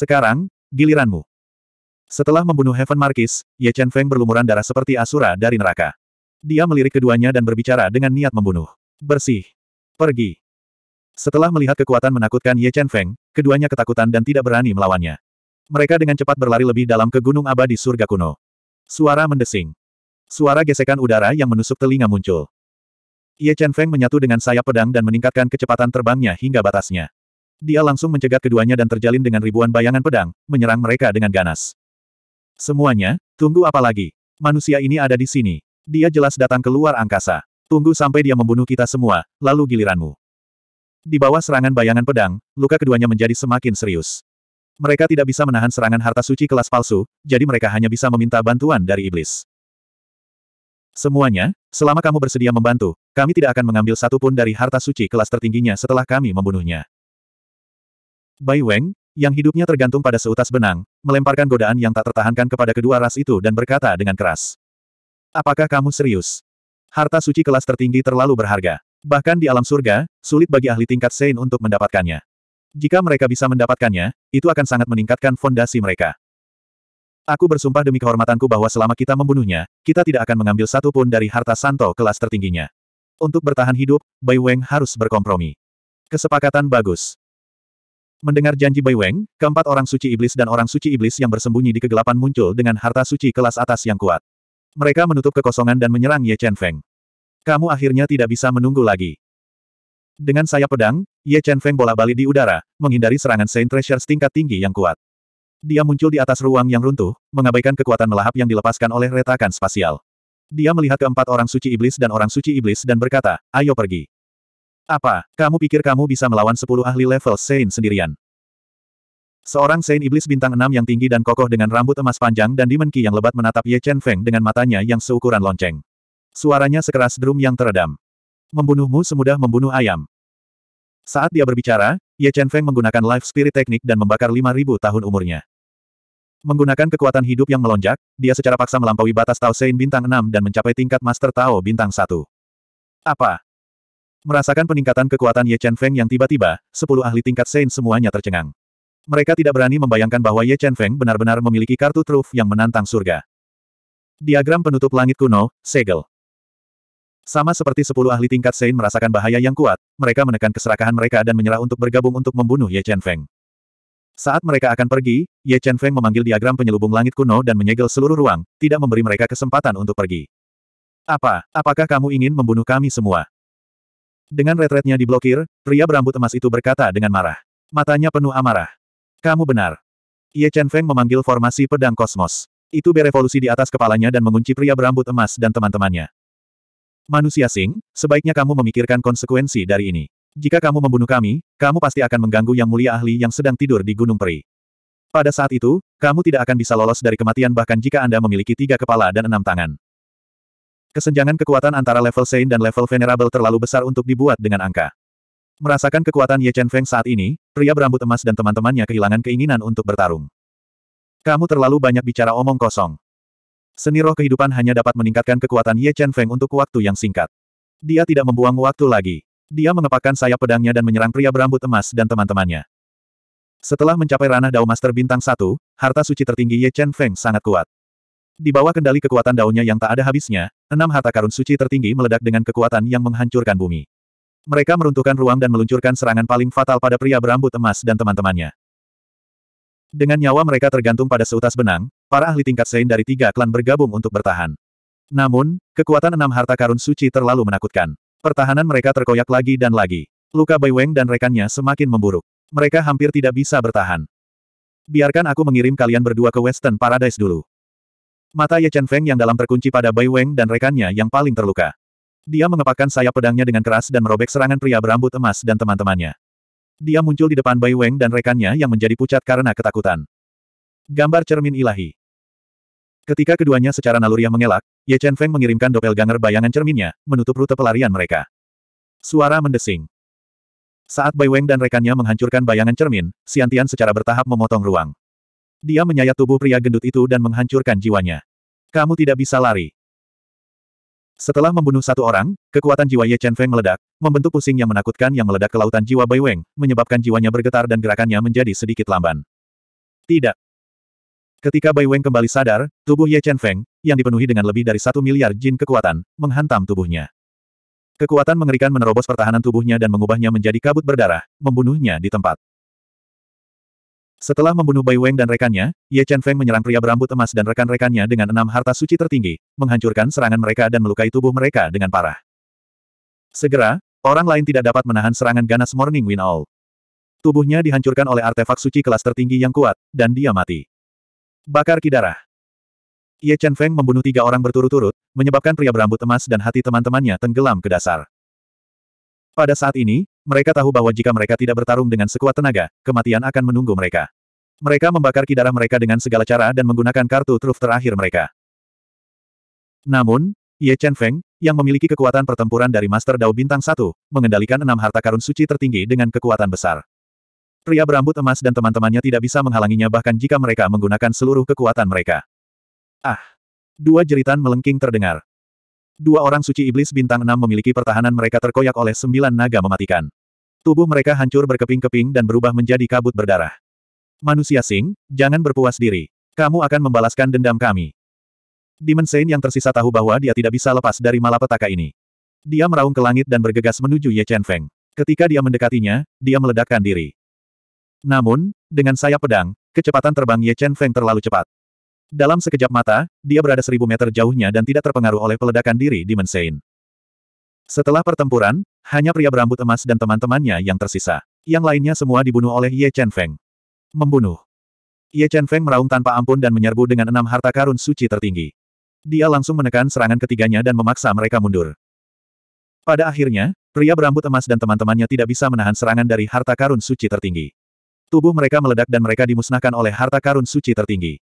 Sekarang, giliranmu. Setelah membunuh Heaven Marquis, Ye Chen Feng berlumuran darah seperti asura dari neraka. Dia melirik keduanya dan berbicara dengan niat membunuh. Bersih. Pergi. Setelah melihat kekuatan menakutkan Ye Chen Feng, keduanya ketakutan dan tidak berani melawannya. Mereka dengan cepat berlari lebih dalam ke gunung abadi surga kuno. Suara mendesing. Suara gesekan udara yang menusuk telinga muncul. Ye Chen Feng menyatu dengan sayap pedang dan meningkatkan kecepatan terbangnya hingga batasnya. Dia langsung mencegat keduanya dan terjalin dengan ribuan bayangan pedang, menyerang mereka dengan ganas. Semuanya, tunggu apa lagi? Manusia ini ada di sini. Dia jelas datang ke luar angkasa. Tunggu sampai dia membunuh kita semua, lalu giliranmu. Di bawah serangan bayangan pedang, luka keduanya menjadi semakin serius. Mereka tidak bisa menahan serangan harta suci kelas palsu, jadi mereka hanya bisa meminta bantuan dari iblis. Semuanya, selama kamu bersedia membantu, kami tidak akan mengambil satupun dari harta suci kelas tertingginya setelah kami membunuhnya. Bai Weng, yang hidupnya tergantung pada seutas benang, melemparkan godaan yang tak tertahankan kepada kedua ras itu dan berkata dengan keras. Apakah kamu serius? Harta suci kelas tertinggi terlalu berharga. Bahkan di alam surga, sulit bagi ahli tingkat Sein untuk mendapatkannya. Jika mereka bisa mendapatkannya, itu akan sangat meningkatkan fondasi mereka. Aku bersumpah demi kehormatanku bahwa selama kita membunuhnya, kita tidak akan mengambil satu pun dari harta Santo kelas tertingginya. Untuk bertahan hidup, Bai Weng harus berkompromi. Kesepakatan bagus. Mendengar janji Bai Weng, keempat orang suci iblis dan orang suci iblis yang bersembunyi di kegelapan muncul dengan harta suci kelas atas yang kuat. Mereka menutup kekosongan dan menyerang Ye Chen Feng. Kamu akhirnya tidak bisa menunggu lagi. Dengan sayap pedang, Ye Chen Feng bola balik di udara, menghindari serangan Saint Treasures tingkat tinggi yang kuat. Dia muncul di atas ruang yang runtuh, mengabaikan kekuatan melahap yang dilepaskan oleh retakan spasial. Dia melihat keempat orang suci iblis dan orang suci iblis dan berkata, ayo pergi. Apa, kamu pikir kamu bisa melawan 10 ahli level Saint sendirian? Seorang Saint Iblis bintang 6 yang tinggi dan kokoh dengan rambut emas panjang dan Demon yang lebat menatap Ye Chen Feng dengan matanya yang seukuran lonceng. Suaranya sekeras drum yang teredam. Membunuhmu semudah membunuh ayam. Saat dia berbicara, Ye Chen Feng menggunakan Life Spirit Teknik dan membakar 5.000 tahun umurnya. Menggunakan kekuatan hidup yang melonjak, dia secara paksa melampaui batas Tao Sein bintang 6 dan mencapai tingkat Master Tao bintang 1. Apa? Merasakan peningkatan kekuatan Ye Chen Feng yang tiba-tiba, sepuluh ahli tingkat Sein semuanya tercengang. Mereka tidak berani membayangkan bahwa Ye Chen Feng benar-benar memiliki kartu truf yang menantang surga. Diagram penutup langit kuno, segel. Sama seperti sepuluh ahli tingkat Sein merasakan bahaya yang kuat, mereka menekan keserakahan mereka dan menyerah untuk bergabung untuk membunuh Ye Chen Feng. Saat mereka akan pergi, Ye Chen Feng memanggil diagram penyelubung langit kuno dan menyegel seluruh ruang, tidak memberi mereka kesempatan untuk pergi. Apa, apakah kamu ingin membunuh kami semua? Dengan retretnya diblokir, pria berambut emas itu berkata dengan marah. Matanya penuh amarah. Kamu benar. Ye Chen Feng memanggil formasi pedang kosmos. Itu berevolusi di atas kepalanya dan mengunci pria berambut emas dan teman-temannya. Manusia Sing, sebaiknya kamu memikirkan konsekuensi dari ini. Jika kamu membunuh kami, kamu pasti akan mengganggu yang mulia ahli yang sedang tidur di Gunung Peri. Pada saat itu, kamu tidak akan bisa lolos dari kematian bahkan jika Anda memiliki tiga kepala dan enam tangan. Kesenjangan kekuatan antara level Sein dan level Venerable terlalu besar untuk dibuat dengan angka. Merasakan kekuatan Ye Chen Feng saat ini, pria berambut emas dan teman-temannya kehilangan keinginan untuk bertarung. Kamu terlalu banyak bicara omong kosong. Seni roh kehidupan hanya dapat meningkatkan kekuatan Ye Chen Feng untuk waktu yang singkat. Dia tidak membuang waktu lagi. Dia mengepakkan sayap pedangnya dan menyerang pria berambut emas dan teman-temannya. Setelah mencapai ranah Dao Master Bintang 1, harta suci tertinggi Ye Chen Feng sangat kuat. Di bawah kendali kekuatan daunnya yang tak ada habisnya, enam harta karun suci tertinggi meledak dengan kekuatan yang menghancurkan bumi. Mereka meruntuhkan ruang dan meluncurkan serangan paling fatal pada pria berambut emas dan teman-temannya. Dengan nyawa mereka tergantung pada seutas benang, para ahli tingkat Sein dari tiga klan bergabung untuk bertahan. Namun, kekuatan enam harta karun suci terlalu menakutkan. Pertahanan mereka terkoyak lagi dan lagi. Luka Bai Weng dan rekannya semakin memburuk. Mereka hampir tidak bisa bertahan. Biarkan aku mengirim kalian berdua ke Western Paradise dulu. Mata Ye Chen Feng yang dalam terkunci pada Bai Weng dan rekannya yang paling terluka. Dia mengepakkan sayap pedangnya dengan keras dan merobek serangan pria berambut emas dan teman-temannya. Dia muncul di depan Bai Weng dan rekannya yang menjadi pucat karena ketakutan. Gambar cermin ilahi. Ketika keduanya secara naluriah mengelak, Ye Chen Feng mengirimkan doppelganger bayangan cerminnya, menutup rute pelarian mereka. Suara mendesing. Saat Bai Weng dan rekannya menghancurkan bayangan cermin, Xiantian secara bertahap memotong ruang. Dia menyayat tubuh pria gendut itu dan menghancurkan jiwanya. Kamu tidak bisa lari. Setelah membunuh satu orang, kekuatan jiwa Ye Chen Feng meledak, membentuk pusing yang menakutkan yang meledak ke lautan jiwa Bai Weng, menyebabkan jiwanya bergetar dan gerakannya menjadi sedikit lamban. Tidak. Ketika Bai Weng kembali sadar, tubuh Ye Chen Feng, yang dipenuhi dengan lebih dari satu miliar jin kekuatan, menghantam tubuhnya. Kekuatan mengerikan menerobos pertahanan tubuhnya dan mengubahnya menjadi kabut berdarah, membunuhnya di tempat. Setelah membunuh Bai Weng dan rekannya, Ye Chen Feng menyerang pria berambut emas dan rekan-rekannya dengan enam harta suci tertinggi, menghancurkan serangan mereka dan melukai tubuh mereka dengan parah. Segera, orang lain tidak dapat menahan serangan ganas Morning Wind Owl. Tubuhnya dihancurkan oleh artefak suci kelas tertinggi yang kuat, dan dia mati. Bakar kidarah. Ye Chen Feng membunuh tiga orang berturut-turut, menyebabkan pria berambut emas dan hati teman-temannya tenggelam ke dasar. Pada saat ini, mereka tahu bahwa jika mereka tidak bertarung dengan sekuat tenaga, kematian akan menunggu mereka. Mereka membakar kidara mereka dengan segala cara dan menggunakan kartu truf terakhir mereka. Namun, Ye Chen Feng, yang memiliki kekuatan pertempuran dari Master Dao Bintang Satu, mengendalikan enam harta karun suci tertinggi dengan kekuatan besar. Pria berambut emas dan teman-temannya tidak bisa menghalanginya bahkan jika mereka menggunakan seluruh kekuatan mereka. Ah! Dua jeritan melengking terdengar. Dua orang suci iblis bintang enam memiliki pertahanan mereka terkoyak oleh sembilan naga mematikan. Tubuh mereka hancur berkeping-keping dan berubah menjadi kabut berdarah. Manusia Sing, jangan berpuas diri. Kamu akan membalaskan dendam kami. Demon Saint yang tersisa tahu bahwa dia tidak bisa lepas dari malapetaka ini. Dia meraung ke langit dan bergegas menuju Ye Chen Feng. Ketika dia mendekatinya, dia meledakkan diri. Namun, dengan sayap pedang, kecepatan terbang Ye Chen Feng terlalu cepat. Dalam sekejap mata, dia berada seribu meter jauhnya dan tidak terpengaruh oleh peledakan diri di Mensein. Setelah pertempuran, hanya pria berambut emas dan teman-temannya yang tersisa. Yang lainnya semua dibunuh oleh Ye Chen Feng. Membunuh. Ye Chen Feng meraung tanpa ampun dan menyerbu dengan enam harta karun suci tertinggi. Dia langsung menekan serangan ketiganya dan memaksa mereka mundur. Pada akhirnya, pria berambut emas dan teman-temannya tidak bisa menahan serangan dari harta karun suci tertinggi. Tubuh mereka meledak dan mereka dimusnahkan oleh harta karun suci tertinggi.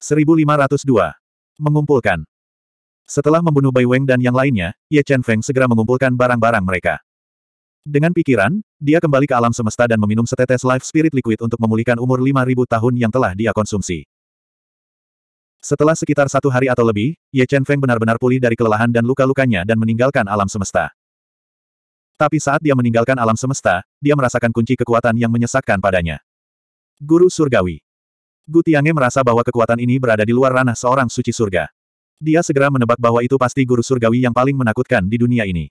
1502. Mengumpulkan. Setelah membunuh Bai Weng dan yang lainnya, Ye Chen Feng segera mengumpulkan barang-barang mereka. Dengan pikiran, dia kembali ke alam semesta dan meminum setetes life spirit liquid untuk memulihkan umur 5000 tahun yang telah dia konsumsi. Setelah sekitar satu hari atau lebih, Ye Chen Feng benar-benar pulih dari kelelahan dan luka-lukanya dan meninggalkan alam semesta. Tapi saat dia meninggalkan alam semesta, dia merasakan kunci kekuatan yang menyesakkan padanya. Guru Surgawi Gu Tiange merasa bahwa kekuatan ini berada di luar ranah seorang suci surga. Dia segera menebak bahwa itu pasti guru surgawi yang paling menakutkan di dunia ini.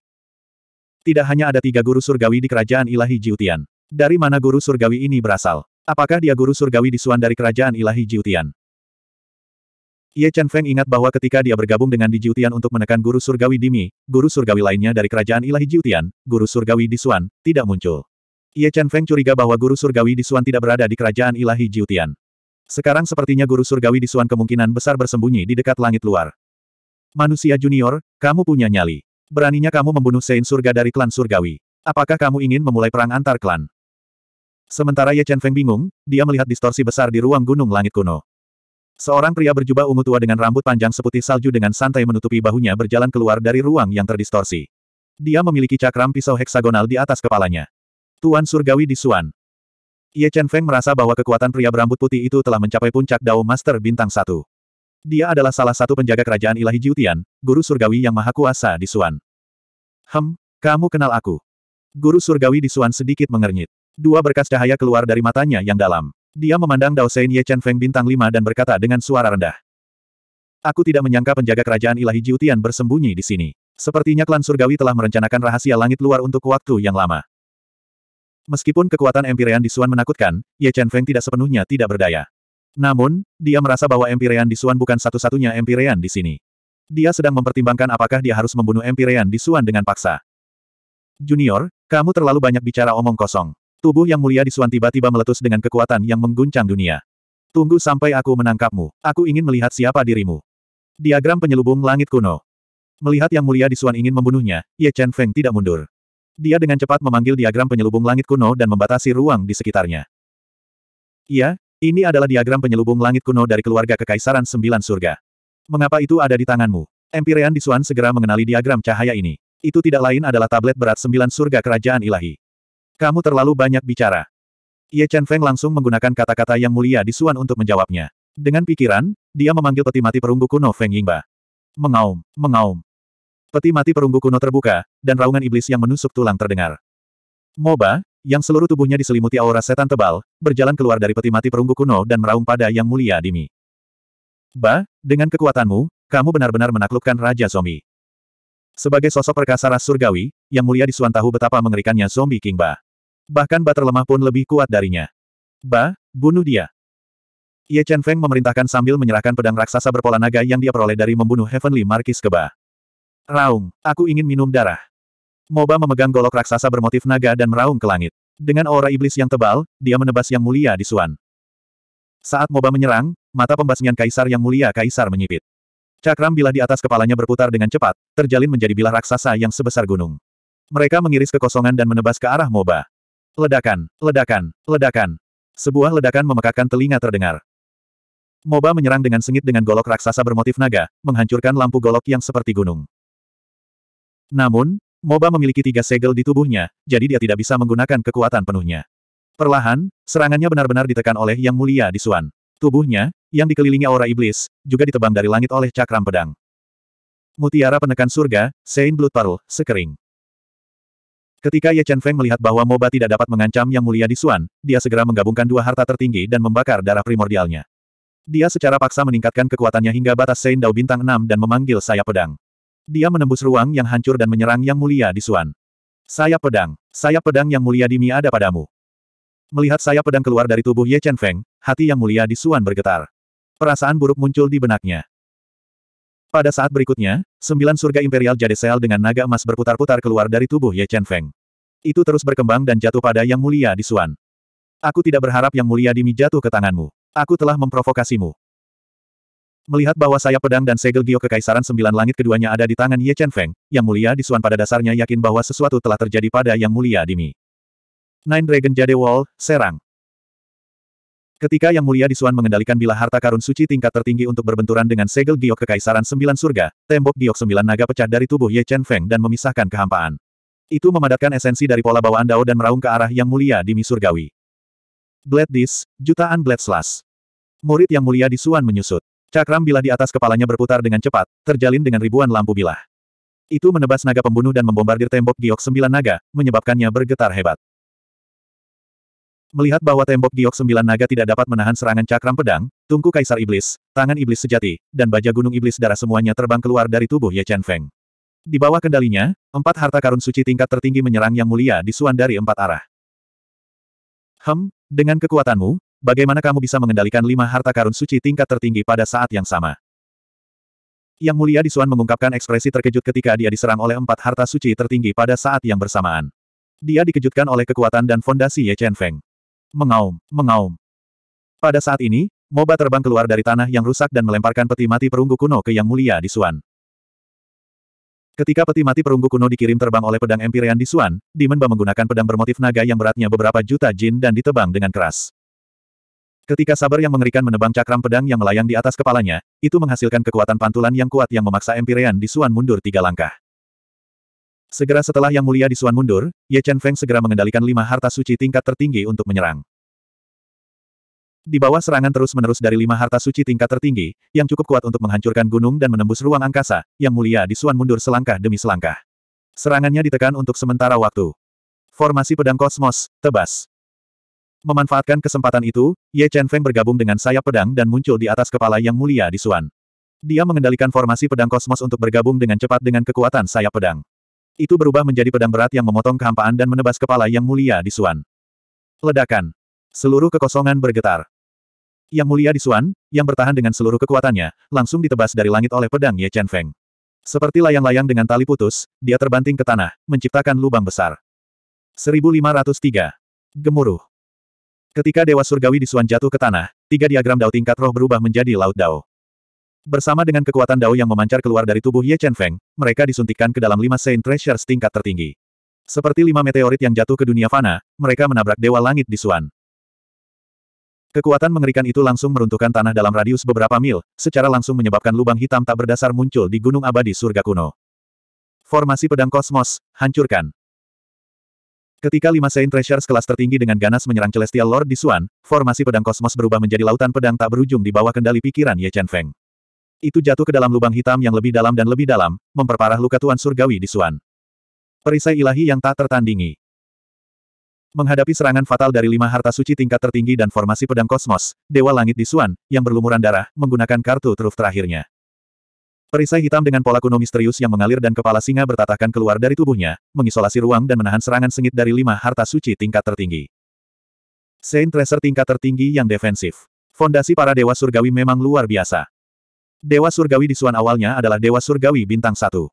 Tidak hanya ada tiga guru surgawi di kerajaan ilahi Jiutian. Dari mana guru surgawi ini berasal? Apakah dia guru surgawi di Su'an dari kerajaan ilahi Jiutian? Ye Chen Feng ingat bahwa ketika dia bergabung dengan di Jiutian untuk menekan guru surgawi Dimi, guru surgawi lainnya dari kerajaan ilahi Jiutian, guru surgawi di Su'an, tidak muncul. Ye Chen Feng curiga bahwa guru surgawi di Su'an tidak berada di kerajaan ilahi Jiutian. Sekarang sepertinya guru surgawi di Suan kemungkinan besar bersembunyi di dekat langit luar. Manusia junior, kamu punya nyali. Beraninya kamu membunuh Sein surga dari klan surgawi. Apakah kamu ingin memulai perang antar klan? Sementara Ye Chen Feng bingung, dia melihat distorsi besar di ruang gunung langit kuno. Seorang pria berjubah ungu tua dengan rambut panjang seputih salju dengan santai menutupi bahunya berjalan keluar dari ruang yang terdistorsi. Dia memiliki cakram pisau heksagonal di atas kepalanya. Tuan Surgawi di Suan. Ye Chen Feng merasa bahwa kekuatan pria berambut putih itu telah mencapai puncak Dao Master Bintang satu. Dia adalah salah satu penjaga kerajaan ilahi Jiutian, guru surgawi yang maha kuasa di Suan. Hem, kamu kenal aku. Guru surgawi di Suan sedikit mengernyit. Dua berkas cahaya keluar dari matanya yang dalam. Dia memandang Dao Sein Ye Chen Feng Bintang lima dan berkata dengan suara rendah. Aku tidak menyangka penjaga kerajaan ilahi Jiutian bersembunyi di sini. Sepertinya klan surgawi telah merencanakan rahasia langit luar untuk waktu yang lama. Meskipun kekuatan Empyrean di Suan menakutkan, Ye Chen Feng tidak sepenuhnya tidak berdaya. Namun, dia merasa bahwa Empyrean di Suan bukan satu-satunya Empyrean di sini. Dia sedang mempertimbangkan apakah dia harus membunuh Empyrean di Suan dengan paksa. Junior, kamu terlalu banyak bicara omong kosong. Tubuh yang mulia di Suan tiba-tiba meletus dengan kekuatan yang mengguncang dunia. Tunggu sampai aku menangkapmu. Aku ingin melihat siapa dirimu. Diagram penyelubung langit kuno. Melihat yang mulia di Suan ingin membunuhnya, Ye Chen Feng tidak mundur. Dia dengan cepat memanggil diagram penyelubung langit kuno dan membatasi ruang di sekitarnya. Iya, ini adalah diagram penyelubung langit kuno dari keluarga Kekaisaran Sembilan Surga. Mengapa itu ada di tanganmu? Di Disuan segera mengenali diagram cahaya ini. Itu tidak lain adalah tablet berat Sembilan Surga Kerajaan Ilahi. Kamu terlalu banyak bicara. Ye Chen Feng langsung menggunakan kata-kata yang mulia Di Suan untuk menjawabnya. Dengan pikiran, dia memanggil peti mati perunggu kuno Feng Yingba. Mengaum, mengaum. Peti mati perunggu kuno terbuka, dan raungan iblis yang menusuk tulang terdengar. Moba, yang seluruh tubuhnya diselimuti aura setan tebal, berjalan keluar dari peti mati perunggu kuno dan meraung pada Yang Mulia Dimi. Ba, dengan kekuatanmu, kamu benar-benar menaklukkan Raja Zombie. Sebagai sosok perkasa ras surgawi, Yang Mulia Disuan tahu betapa mengerikannya zombie King Ba. Bahkan Ba terlemah pun lebih kuat darinya. Ba, bunuh dia. Ye Chen Feng memerintahkan sambil menyerahkan pedang raksasa berpola naga yang dia peroleh dari membunuh Heavenly Marquis ke Ba. Raung, aku ingin minum darah. Moba memegang golok raksasa bermotif naga dan meraung ke langit. Dengan aura iblis yang tebal, dia menebas yang mulia di Suan. Saat Moba menyerang, mata pembasmian kaisar yang mulia kaisar menyipit. Cakram bilah di atas kepalanya berputar dengan cepat, terjalin menjadi bilah raksasa yang sebesar gunung. Mereka mengiris kekosongan dan menebas ke arah Moba. Ledakan, ledakan, ledakan. Sebuah ledakan memekakkan telinga terdengar. Moba menyerang dengan sengit dengan golok raksasa bermotif naga, menghancurkan lampu golok yang seperti gunung. Namun, Moba memiliki tiga segel di tubuhnya, jadi dia tidak bisa menggunakan kekuatan penuhnya. Perlahan, serangannya benar-benar ditekan oleh Yang Mulia di Suan. Tubuhnya, yang dikelilingi aura iblis, juga ditebang dari langit oleh cakram pedang. Mutiara penekan surga, Saint Blood Pearl, sekering. Ketika Ye Chen Feng melihat bahwa Moba tidak dapat mengancam Yang Mulia di Suan, dia segera menggabungkan dua harta tertinggi dan membakar darah primordialnya. Dia secara paksa meningkatkan kekuatannya hingga batas Saint Dao bintang 6 dan memanggil sayap pedang. Dia menembus ruang yang hancur dan menyerang Yang Mulia di Suan. Saya pedang, saya pedang Yang Mulia di Mi ada padamu. Melihat saya pedang keluar dari tubuh Ye Chen Feng, hati Yang Mulia di Suan bergetar. Perasaan buruk muncul di benaknya. Pada saat berikutnya, sembilan surga imperial sel dengan naga emas berputar-putar keluar dari tubuh Ye Chen Feng. Itu terus berkembang dan jatuh pada Yang Mulia di Suan. Aku tidak berharap Yang Mulia Di Mi jatuh ke tanganmu. Aku telah memprovokasimu. Melihat bahwa sayap pedang dan segel Gio Kekaisaran Sembilan Langit keduanya ada di tangan Ye Chen Feng, Yang Mulia di Suan pada dasarnya yakin bahwa sesuatu telah terjadi pada Yang Mulia di Mi. Nine Dragon Jade Wall, Serang Ketika Yang Mulia di Suan mengendalikan bila harta karun suci tingkat tertinggi untuk berbenturan dengan segel Giok Kekaisaran Sembilan Surga, tembok Giok Sembilan Naga pecah dari tubuh Ye Chen Feng dan memisahkan kehampaan. Itu memadatkan esensi dari pola bawaan Dao dan meraung ke arah Yang Mulia di Mi Surgawi. Blade Dis, jutaan Blade Slash. Murid Yang Mulia di Suan menyusut. Cakram bilah di atas kepalanya berputar dengan cepat, terjalin dengan ribuan lampu bilah. Itu menebas naga pembunuh dan membombardir tembok giok sembilan naga, menyebabkannya bergetar hebat. Melihat bahwa tembok giok sembilan naga tidak dapat menahan serangan cakram pedang, tungku kaisar iblis, tangan iblis sejati, dan baja gunung iblis darah semuanya terbang keluar dari tubuh Ye Chen Feng. Di bawah kendalinya, empat harta karun suci tingkat tertinggi menyerang yang mulia di suan dari empat arah. Hem, dengan kekuatanmu, Bagaimana kamu bisa mengendalikan lima harta karun suci tingkat tertinggi pada saat yang sama? Yang mulia di Suan mengungkapkan ekspresi terkejut ketika dia diserang oleh empat harta suci tertinggi pada saat yang bersamaan. Dia dikejutkan oleh kekuatan dan fondasi Ye Chen Feng. Mengaum, mengaum. Pada saat ini, Moba terbang keluar dari tanah yang rusak dan melemparkan peti mati perunggu kuno ke Yang Mulia di Suan. Ketika peti mati perunggu kuno dikirim terbang oleh pedang Empyrean di Suan, Ba menggunakan pedang bermotif naga yang beratnya beberapa juta jin dan ditebang dengan keras. Ketika sabar yang mengerikan menebang cakram pedang yang melayang di atas kepalanya, itu menghasilkan kekuatan pantulan yang kuat yang memaksa Empirean di Suan mundur tiga langkah. Segera setelah Yang Mulia di Suan mundur, Ye Chen Feng segera mengendalikan lima harta suci tingkat tertinggi untuk menyerang. Di bawah serangan terus-menerus dari lima harta suci tingkat tertinggi, yang cukup kuat untuk menghancurkan gunung dan menembus ruang angkasa, Yang Mulia di Suan mundur selangkah demi selangkah. Serangannya ditekan untuk sementara waktu. Formasi pedang kosmos, tebas. Memanfaatkan kesempatan itu, Ye Chen Feng bergabung dengan sayap pedang dan muncul di atas kepala Yang Mulia di Suan. Dia mengendalikan formasi pedang kosmos untuk bergabung dengan cepat dengan kekuatan sayap pedang. Itu berubah menjadi pedang berat yang memotong kehampaan dan menebas kepala Yang Mulia di Suan. Ledakan. Seluruh kekosongan bergetar. Yang Mulia di Suan, yang bertahan dengan seluruh kekuatannya, langsung ditebas dari langit oleh pedang Ye Chen Feng. Seperti layang-layang dengan tali putus, dia terbanting ke tanah, menciptakan lubang besar. 1503. Gemuruh. Ketika Dewa Surgawi di Suan jatuh ke tanah, tiga diagram Dao tingkat roh berubah menjadi Laut Dao. Bersama dengan kekuatan Dao yang memancar keluar dari tubuh Ye Chen Feng, mereka disuntikkan ke dalam lima Saint Treasures tingkat tertinggi. Seperti lima meteorit yang jatuh ke dunia fana, mereka menabrak Dewa Langit di Suan. Kekuatan mengerikan itu langsung meruntuhkan tanah dalam radius beberapa mil, secara langsung menyebabkan lubang hitam tak berdasar muncul di gunung abadi surga kuno. Formasi pedang kosmos, hancurkan. Ketika lima Saint Treasures kelas tertinggi dengan ganas menyerang Celestial Lord di Suan, formasi pedang kosmos berubah menjadi lautan pedang tak berujung di bawah kendali pikiran Ye Chen Feng. Itu jatuh ke dalam lubang hitam yang lebih dalam dan lebih dalam, memperparah luka Tuan Surgawi di Suan. Perisai ilahi yang tak tertandingi. Menghadapi serangan fatal dari lima harta suci tingkat tertinggi dan formasi pedang kosmos, Dewa Langit di Suan, yang berlumuran darah, menggunakan kartu truf terakhirnya. Perisai hitam dengan pola kuno misterius yang mengalir dan kepala singa bertatahkan keluar dari tubuhnya, mengisolasi ruang dan menahan serangan sengit dari lima harta suci tingkat tertinggi. Saint Tracer tingkat tertinggi yang defensif. Fondasi para dewa surgawi memang luar biasa. Dewa surgawi di Suan awalnya adalah dewa surgawi bintang satu.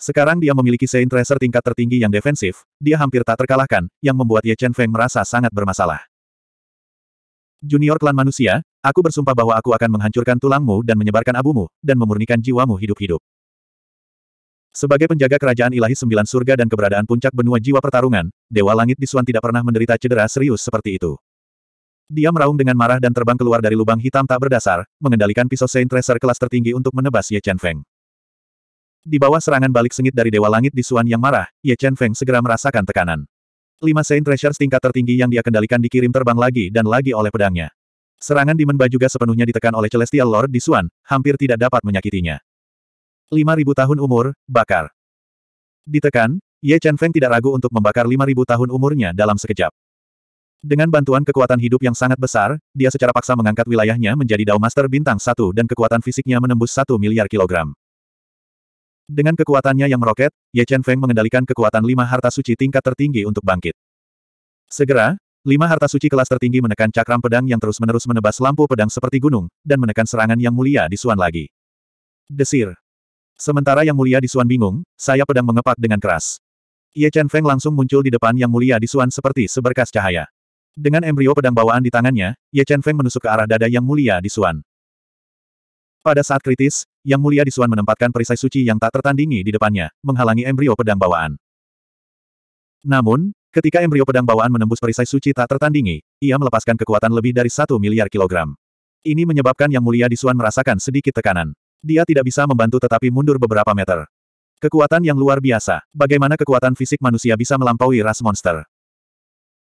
Sekarang dia memiliki Saint Tracer tingkat tertinggi yang defensif, dia hampir tak terkalahkan, yang membuat Ye Chen Feng merasa sangat bermasalah. Junior klan manusia, aku bersumpah bahwa aku akan menghancurkan tulangmu dan menyebarkan abumu, dan memurnikan jiwamu hidup-hidup. Sebagai penjaga kerajaan ilahi sembilan surga dan keberadaan puncak benua jiwa pertarungan, Dewa Langit di Suan tidak pernah menderita cedera serius seperti itu. Dia meraung dengan marah dan terbang keluar dari lubang hitam tak berdasar, mengendalikan pisau Saint Tracer kelas tertinggi untuk menebas Ye Chen Feng. Di bawah serangan balik sengit dari Dewa Langit di Suan yang marah, Ye Chen Feng segera merasakan tekanan. Lima Saint Treasures tingkat tertinggi yang dia kendalikan dikirim terbang lagi dan lagi oleh pedangnya. Serangan Demon Ba juga sepenuhnya ditekan oleh Celestial Lord di Suan, hampir tidak dapat menyakitinya. Lima ribu tahun umur, bakar. Ditekan, Ye Chen Feng tidak ragu untuk membakar lima ribu tahun umurnya dalam sekejap. Dengan bantuan kekuatan hidup yang sangat besar, dia secara paksa mengangkat wilayahnya menjadi Dao Master Bintang 1 dan kekuatan fisiknya menembus satu miliar kilogram. Dengan kekuatannya yang meroket, Ye Chen Feng mengendalikan kekuatan lima harta suci tingkat tertinggi untuk bangkit. Segera, lima harta suci kelas tertinggi menekan cakram pedang yang terus-menerus menebas lampu pedang seperti gunung, dan menekan serangan yang mulia di Suan lagi. Desir. Sementara yang mulia di Suan bingung, saya pedang mengepak dengan keras. Ye Chen Feng langsung muncul di depan yang mulia di Suan seperti seberkas cahaya. Dengan embrio pedang bawaan di tangannya, Ye Chen Feng menusuk ke arah dada yang mulia di Suan. Pada saat kritis, Yang Mulia Disuan menempatkan perisai suci yang tak tertandingi di depannya, menghalangi embrio pedang bawaan. Namun, ketika embrio pedang bawaan menembus perisai suci tak tertandingi, ia melepaskan kekuatan lebih dari satu miliar kilogram. Ini menyebabkan Yang Mulia Disuan merasakan sedikit tekanan. Dia tidak bisa membantu tetapi mundur beberapa meter. Kekuatan yang luar biasa. Bagaimana kekuatan fisik manusia bisa melampaui ras monster?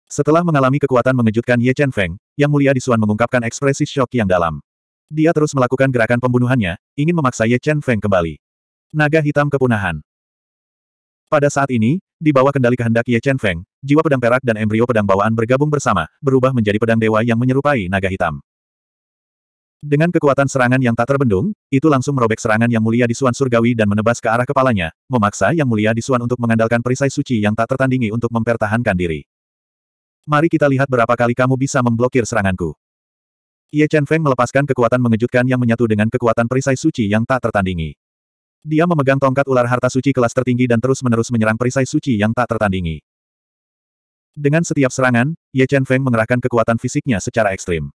Setelah mengalami kekuatan mengejutkan Ye Chen Feng, Yang Mulia Disuan mengungkapkan ekspresi shock yang dalam. Dia terus melakukan gerakan pembunuhannya, ingin memaksa Ye Chen Feng kembali. Naga hitam kepunahan. Pada saat ini, di bawah kendali kehendak Ye Chen Feng, jiwa pedang perak dan embrio pedang bawaan bergabung bersama, berubah menjadi pedang dewa yang menyerupai naga hitam. Dengan kekuatan serangan yang tak terbendung, itu langsung merobek serangan yang mulia di Suan Surgawi dan menebas ke arah kepalanya, memaksa yang mulia di Suan untuk mengandalkan perisai suci yang tak tertandingi untuk mempertahankan diri. Mari kita lihat berapa kali kamu bisa memblokir seranganku. Ye Chen Feng melepaskan kekuatan mengejutkan yang menyatu dengan kekuatan perisai suci yang tak tertandingi. Dia memegang tongkat ular harta suci kelas tertinggi dan terus-menerus menyerang perisai suci yang tak tertandingi. Dengan setiap serangan, Ye Chen Feng mengerahkan kekuatan fisiknya secara ekstrim.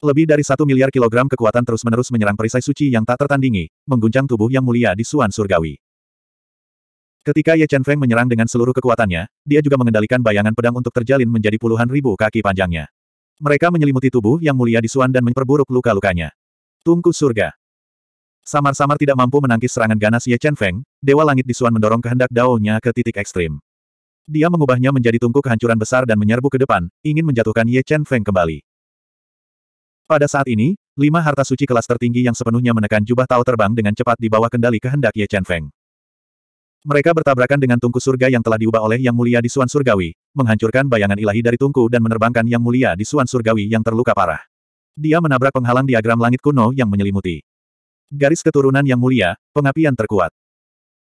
Lebih dari satu miliar kilogram kekuatan terus-menerus menyerang perisai suci yang tak tertandingi, mengguncang tubuh yang mulia di Suan Surgawi. Ketika Ye Chen Feng menyerang dengan seluruh kekuatannya, dia juga mengendalikan bayangan pedang untuk terjalin menjadi puluhan ribu kaki panjangnya. Mereka menyelimuti tubuh yang mulia di Suan dan memperburuk luka-lukanya. Tungku surga. Samar-samar tidak mampu menangkis serangan ganas Ye Chen Feng, Dewa Langit di Suan mendorong kehendak dao ke titik ekstrim. Dia mengubahnya menjadi tungku kehancuran besar dan menyerbu ke depan, ingin menjatuhkan Ye Chen Feng kembali. Pada saat ini, lima harta suci kelas tertinggi yang sepenuhnya menekan jubah Tao terbang dengan cepat di bawah kendali kehendak Ye Chen Feng. Mereka bertabrakan dengan tungku surga yang telah diubah oleh Yang Mulia di Suan Surgawi, menghancurkan bayangan ilahi dari tungku dan menerbangkan Yang Mulia di Suan Surgawi yang terluka parah. Dia menabrak penghalang diagram langit kuno yang menyelimuti. Garis keturunan Yang Mulia, pengapian terkuat.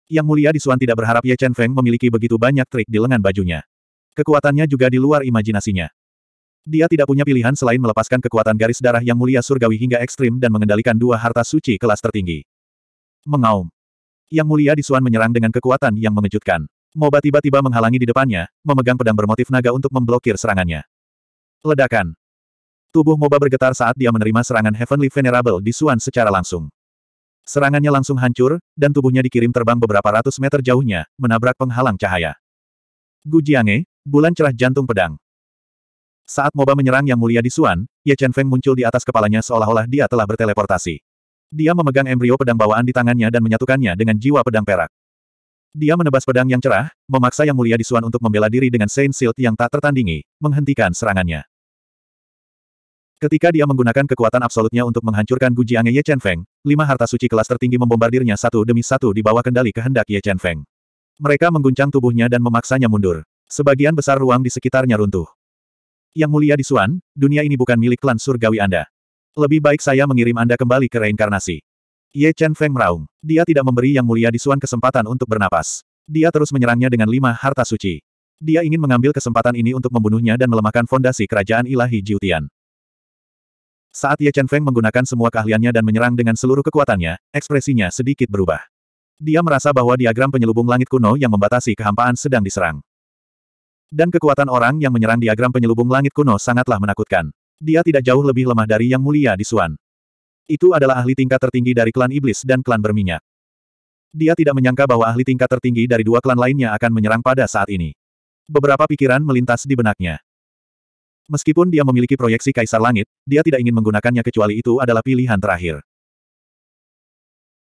Yang Mulia di Suan tidak berharap Ye Chen Feng memiliki begitu banyak trik di lengan bajunya. Kekuatannya juga di luar imajinasinya. Dia tidak punya pilihan selain melepaskan kekuatan garis darah Yang Mulia Surgawi hingga ekstrim dan mengendalikan dua harta suci kelas tertinggi. Mengaum. Yang mulia di Suan menyerang dengan kekuatan yang mengejutkan. Moba tiba-tiba menghalangi di depannya, memegang pedang bermotif naga untuk memblokir serangannya. Ledakan. Tubuh Moba bergetar saat dia menerima serangan Heavenly Venerable di Suan secara langsung. Serangannya langsung hancur, dan tubuhnya dikirim terbang beberapa ratus meter jauhnya, menabrak penghalang cahaya. Gu Jiange, bulan cerah jantung pedang. Saat Moba menyerang Yang Mulia di Suan, Ye Chen Feng muncul di atas kepalanya seolah-olah dia telah berteleportasi. Dia memegang embrio pedang bawaan di tangannya dan menyatukannya dengan jiwa pedang perak. Dia menebas pedang yang cerah, memaksa Yang Mulia di untuk membela diri dengan Saint Shield yang tak tertandingi, menghentikan serangannya. Ketika dia menggunakan kekuatan absolutnya untuk menghancurkan Gu Ye Chen Feng, lima harta suci kelas tertinggi membombardirnya satu demi satu di bawah kendali kehendak Ye Chen Feng. Mereka mengguncang tubuhnya dan memaksanya mundur. Sebagian besar ruang di sekitarnya runtuh. Yang Mulia di dunia ini bukan milik klan surgawi Anda. Lebih baik saya mengirim Anda kembali ke reinkarnasi. Ye Chen Feng meraung. Dia tidak memberi Yang Mulia di Suan kesempatan untuk bernapas. Dia terus menyerangnya dengan lima harta suci. Dia ingin mengambil kesempatan ini untuk membunuhnya dan melemahkan fondasi kerajaan ilahi Jiutian. Saat Ye Chen Feng menggunakan semua keahliannya dan menyerang dengan seluruh kekuatannya, ekspresinya sedikit berubah. Dia merasa bahwa diagram penyelubung langit kuno yang membatasi kehampaan sedang diserang. Dan kekuatan orang yang menyerang diagram penyelubung langit kuno sangatlah menakutkan. Dia tidak jauh lebih lemah dari Yang Mulia di Suan. Itu adalah ahli tingkat tertinggi dari klan iblis dan klan berminyak. Dia tidak menyangka bahwa ahli tingkat tertinggi dari dua klan lainnya akan menyerang pada saat ini. Beberapa pikiran melintas di benaknya. Meskipun dia memiliki proyeksi Kaisar Langit, dia tidak ingin menggunakannya kecuali itu adalah pilihan terakhir.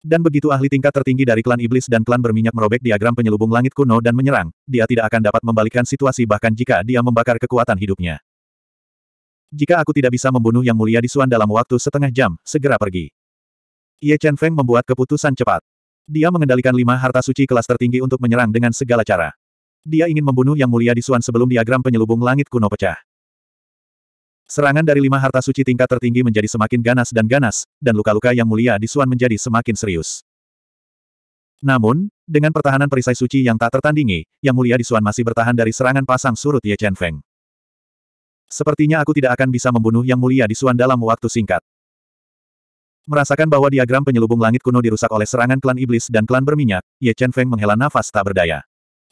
Dan begitu ahli tingkat tertinggi dari klan iblis dan klan berminyak merobek diagram penyelubung langit kuno dan menyerang, dia tidak akan dapat membalikkan situasi bahkan jika dia membakar kekuatan hidupnya. Jika aku tidak bisa membunuh Yang Mulia di Suan dalam waktu setengah jam, segera pergi. Ye Chen Feng membuat keputusan cepat. Dia mengendalikan lima harta suci kelas tertinggi untuk menyerang dengan segala cara. Dia ingin membunuh Yang Mulia di Suan sebelum diagram penyelubung langit kuno pecah. Serangan dari lima harta suci tingkat tertinggi menjadi semakin ganas dan ganas, dan luka-luka Yang Mulia di Suan menjadi semakin serius. Namun, dengan pertahanan perisai suci yang tak tertandingi, Yang Mulia di Suan masih bertahan dari serangan pasang surut Ye Chen Feng. Sepertinya aku tidak akan bisa membunuh Yang Mulia di Suan dalam waktu singkat. Merasakan bahwa diagram penyelubung langit kuno dirusak oleh serangan klan iblis dan klan berminyak, Ye Chen Feng menghela nafas tak berdaya.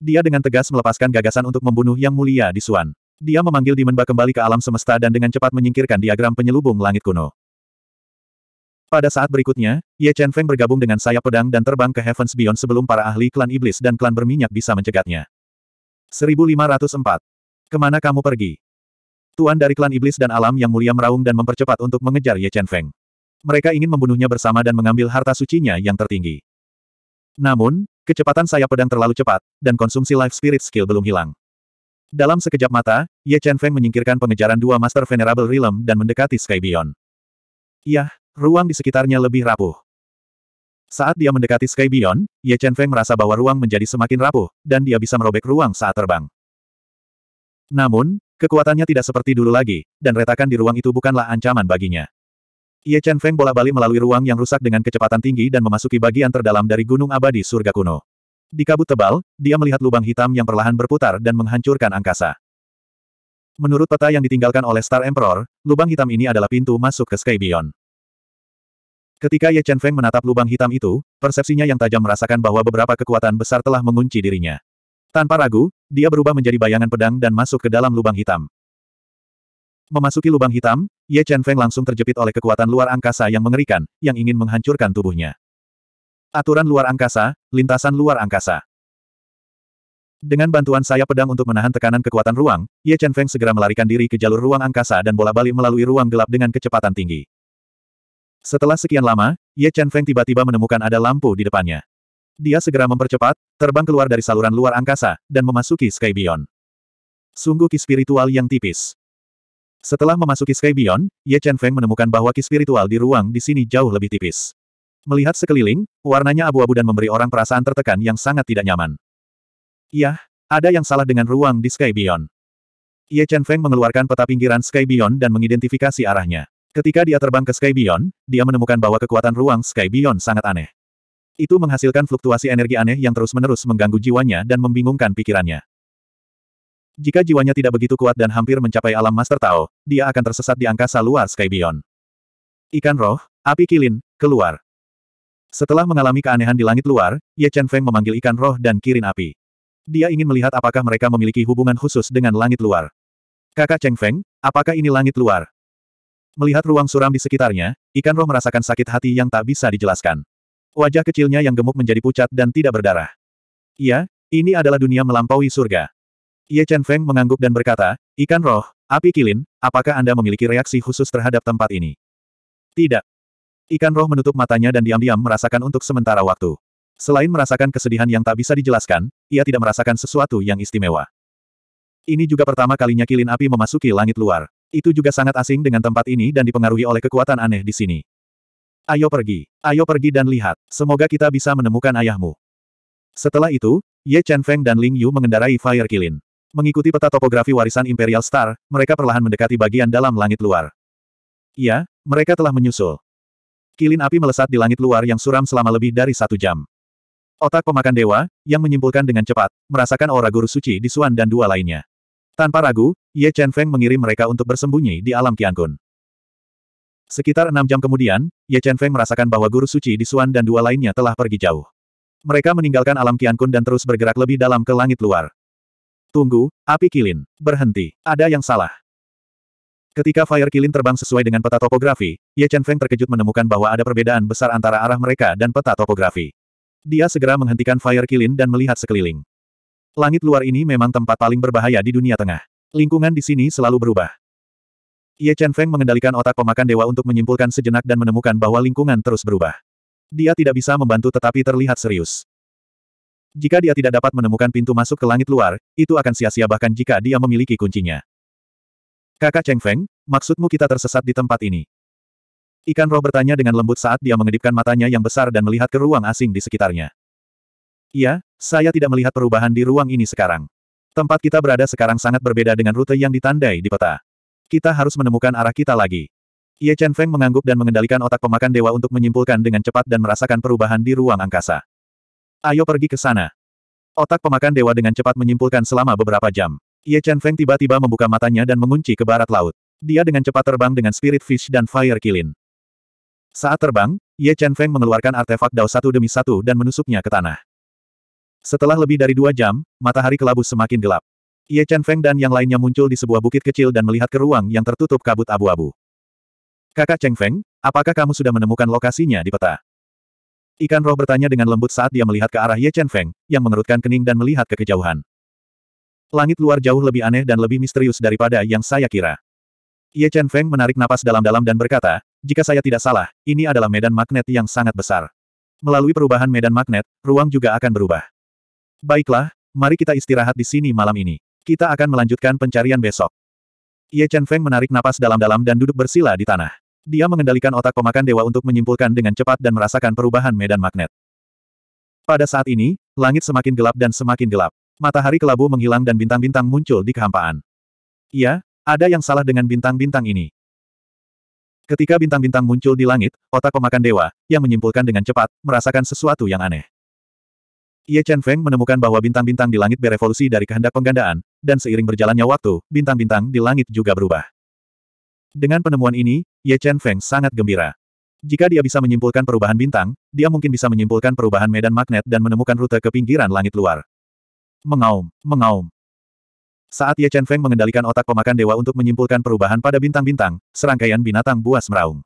Dia dengan tegas melepaskan gagasan untuk membunuh Yang Mulia di Suan. Dia memanggil Menba kembali ke alam semesta dan dengan cepat menyingkirkan diagram penyelubung langit kuno. Pada saat berikutnya, Ye Chen Feng bergabung dengan sayap pedang dan terbang ke Heavens Beyond sebelum para ahli klan iblis dan klan berminyak bisa mencegatnya. 1504. Kemana kamu pergi? Tuan dari klan iblis dan alam yang mulia meraung dan mempercepat untuk mengejar Ye Chen Feng. Mereka ingin membunuhnya bersama dan mengambil harta sucinya yang tertinggi. Namun, kecepatan saya pedang terlalu cepat, dan konsumsi life spirit skill belum hilang. Dalam sekejap mata, Ye Chen Feng menyingkirkan pengejaran dua Master Venerable Realm dan mendekati Sky Beyond. Yah, ruang di sekitarnya lebih rapuh. Saat dia mendekati Sky Beyond, Ye Chen Feng merasa bahwa ruang menjadi semakin rapuh, dan dia bisa merobek ruang saat terbang. Namun, Kekuatannya tidak seperti dulu lagi, dan retakan di ruang itu bukanlah ancaman baginya. Ye Chen Feng bola-bali melalui ruang yang rusak dengan kecepatan tinggi dan memasuki bagian terdalam dari gunung abadi surga kuno. Di kabut tebal, dia melihat lubang hitam yang perlahan berputar dan menghancurkan angkasa. Menurut peta yang ditinggalkan oleh Star Emperor, lubang hitam ini adalah pintu masuk ke Sky Beyond. Ketika Ye Chen Feng menatap lubang hitam itu, persepsinya yang tajam merasakan bahwa beberapa kekuatan besar telah mengunci dirinya. Tanpa ragu, dia berubah menjadi bayangan pedang dan masuk ke dalam lubang hitam. Memasuki lubang hitam, Ye Chen Feng langsung terjepit oleh kekuatan luar angkasa yang mengerikan, yang ingin menghancurkan tubuhnya. Aturan luar angkasa, lintasan luar angkasa. Dengan bantuan saya pedang untuk menahan tekanan kekuatan ruang, Ye Chen Feng segera melarikan diri ke jalur ruang angkasa dan bola balik melalui ruang gelap dengan kecepatan tinggi. Setelah sekian lama, Ye Chen Feng tiba-tiba menemukan ada lampu di depannya. Dia segera mempercepat, terbang keluar dari saluran luar angkasa, dan memasuki Sky Beyond. Sungguh ki spiritual yang tipis. Setelah memasuki Sky Beyond, Ye Chen Feng menemukan bahwa ki spiritual di ruang di sini jauh lebih tipis. Melihat sekeliling, warnanya abu-abu dan memberi orang perasaan tertekan yang sangat tidak nyaman. Yah, ada yang salah dengan ruang di Sky Beyond. Ye Chen Feng mengeluarkan peta pinggiran Sky Beyond dan mengidentifikasi arahnya. Ketika dia terbang ke Sky Beyond, dia menemukan bahwa kekuatan ruang Sky Beyond sangat aneh. Itu menghasilkan fluktuasi energi aneh yang terus-menerus mengganggu jiwanya dan membingungkan pikirannya. Jika jiwanya tidak begitu kuat dan hampir mencapai alam Master Tao, dia akan tersesat di angkasa luar Sky Beyond. Ikan roh, api kilin, keluar. Setelah mengalami keanehan di langit luar, Ye Chen Feng memanggil ikan roh dan kirin api. Dia ingin melihat apakah mereka memiliki hubungan khusus dengan langit luar. Kakak Cheng Feng, apakah ini langit luar? Melihat ruang suram di sekitarnya, ikan roh merasakan sakit hati yang tak bisa dijelaskan. Wajah kecilnya yang gemuk menjadi pucat dan tidak berdarah. Iya, ini adalah dunia melampaui surga. Ye Chen Feng mengangguk dan berkata, Ikan roh, api kilin, apakah Anda memiliki reaksi khusus terhadap tempat ini? Tidak. Ikan roh menutup matanya dan diam-diam merasakan untuk sementara waktu. Selain merasakan kesedihan yang tak bisa dijelaskan, ia tidak merasakan sesuatu yang istimewa. Ini juga pertama kalinya kilin api memasuki langit luar. Itu juga sangat asing dengan tempat ini dan dipengaruhi oleh kekuatan aneh di sini. Ayo pergi. Ayo pergi dan lihat. Semoga kita bisa menemukan ayahmu. Setelah itu, Ye Chen Feng dan Ling Yu mengendarai Fire Kilin. Mengikuti peta topografi warisan Imperial Star, mereka perlahan mendekati bagian dalam langit luar. Iya, mereka telah menyusul. Kilin api melesat di langit luar yang suram selama lebih dari satu jam. Otak pemakan dewa, yang menyimpulkan dengan cepat, merasakan aura guru suci di Suan dan dua lainnya. Tanpa ragu, Ye Chen Feng mengirim mereka untuk bersembunyi di alam Qiangkun. Sekitar enam jam kemudian, Ye Chen Feng merasakan bahwa guru suci di Suan dan dua lainnya telah pergi jauh. Mereka meninggalkan alam Qian Kun dan terus bergerak lebih dalam ke langit luar. Tunggu, api kilin. Berhenti. Ada yang salah. Ketika Fire Kilin terbang sesuai dengan peta topografi, Ye Chen Feng terkejut menemukan bahwa ada perbedaan besar antara arah mereka dan peta topografi. Dia segera menghentikan Fire Kilin dan melihat sekeliling. Langit luar ini memang tempat paling berbahaya di dunia tengah. Lingkungan di sini selalu berubah. Ye Chen Feng mengendalikan otak pemakan dewa untuk menyimpulkan sejenak dan menemukan bahwa lingkungan terus berubah. Dia tidak bisa membantu tetapi terlihat serius. Jika dia tidak dapat menemukan pintu masuk ke langit luar, itu akan sia-sia bahkan jika dia memiliki kuncinya. Kakak Cheng Feng, maksudmu kita tersesat di tempat ini? Ikan roh bertanya dengan lembut saat dia mengedipkan matanya yang besar dan melihat ke ruang asing di sekitarnya. Iya, saya tidak melihat perubahan di ruang ini sekarang. Tempat kita berada sekarang sangat berbeda dengan rute yang ditandai di peta. Kita harus menemukan arah kita lagi. Ye Chen Feng mengangguk dan mengendalikan otak pemakan dewa untuk menyimpulkan dengan cepat dan merasakan perubahan di ruang angkasa. Ayo pergi ke sana. Otak pemakan dewa dengan cepat menyimpulkan selama beberapa jam. Ye Chen Feng tiba-tiba membuka matanya dan mengunci ke barat laut. Dia dengan cepat terbang dengan Spirit Fish dan Fire Kilin. Saat terbang, Ye Chen Feng mengeluarkan artefak Dao satu demi satu dan menusuknya ke tanah. Setelah lebih dari dua jam, matahari kelabu semakin gelap. Ye Chen Feng dan yang lainnya muncul di sebuah bukit kecil dan melihat ke ruang yang tertutup kabut abu-abu. Kakak Cheng Feng, apakah kamu sudah menemukan lokasinya di peta? Ikan roh bertanya dengan lembut saat dia melihat ke arah Ye Chen Feng, yang mengerutkan kening dan melihat ke kejauhan. Langit luar jauh lebih aneh dan lebih misterius daripada yang saya kira. Ye Chen Feng menarik napas dalam-dalam dan berkata, jika saya tidak salah, ini adalah medan magnet yang sangat besar. Melalui perubahan medan magnet, ruang juga akan berubah. Baiklah, mari kita istirahat di sini malam ini. Kita akan melanjutkan pencarian besok. Ye Chen Feng menarik napas dalam-dalam dan duduk bersila di tanah. Dia mengendalikan otak pemakan dewa untuk menyimpulkan dengan cepat dan merasakan perubahan medan magnet. Pada saat ini, langit semakin gelap dan semakin gelap. Matahari kelabu menghilang dan bintang-bintang muncul di kehampaan. Iya, ada yang salah dengan bintang-bintang ini. Ketika bintang-bintang muncul di langit, otak pemakan dewa, yang menyimpulkan dengan cepat, merasakan sesuatu yang aneh. Ye Chen Feng menemukan bahwa bintang-bintang di langit berevolusi dari kehendak penggandaan, dan seiring berjalannya waktu, bintang-bintang di langit juga berubah. Dengan penemuan ini, Ye Chen Feng sangat gembira. Jika dia bisa menyimpulkan perubahan bintang, dia mungkin bisa menyimpulkan perubahan medan magnet dan menemukan rute ke pinggiran langit luar. Mengaum, mengaum. Saat Ye Chen Feng mengendalikan otak pemakan dewa untuk menyimpulkan perubahan pada bintang-bintang, serangkaian binatang buas meraung.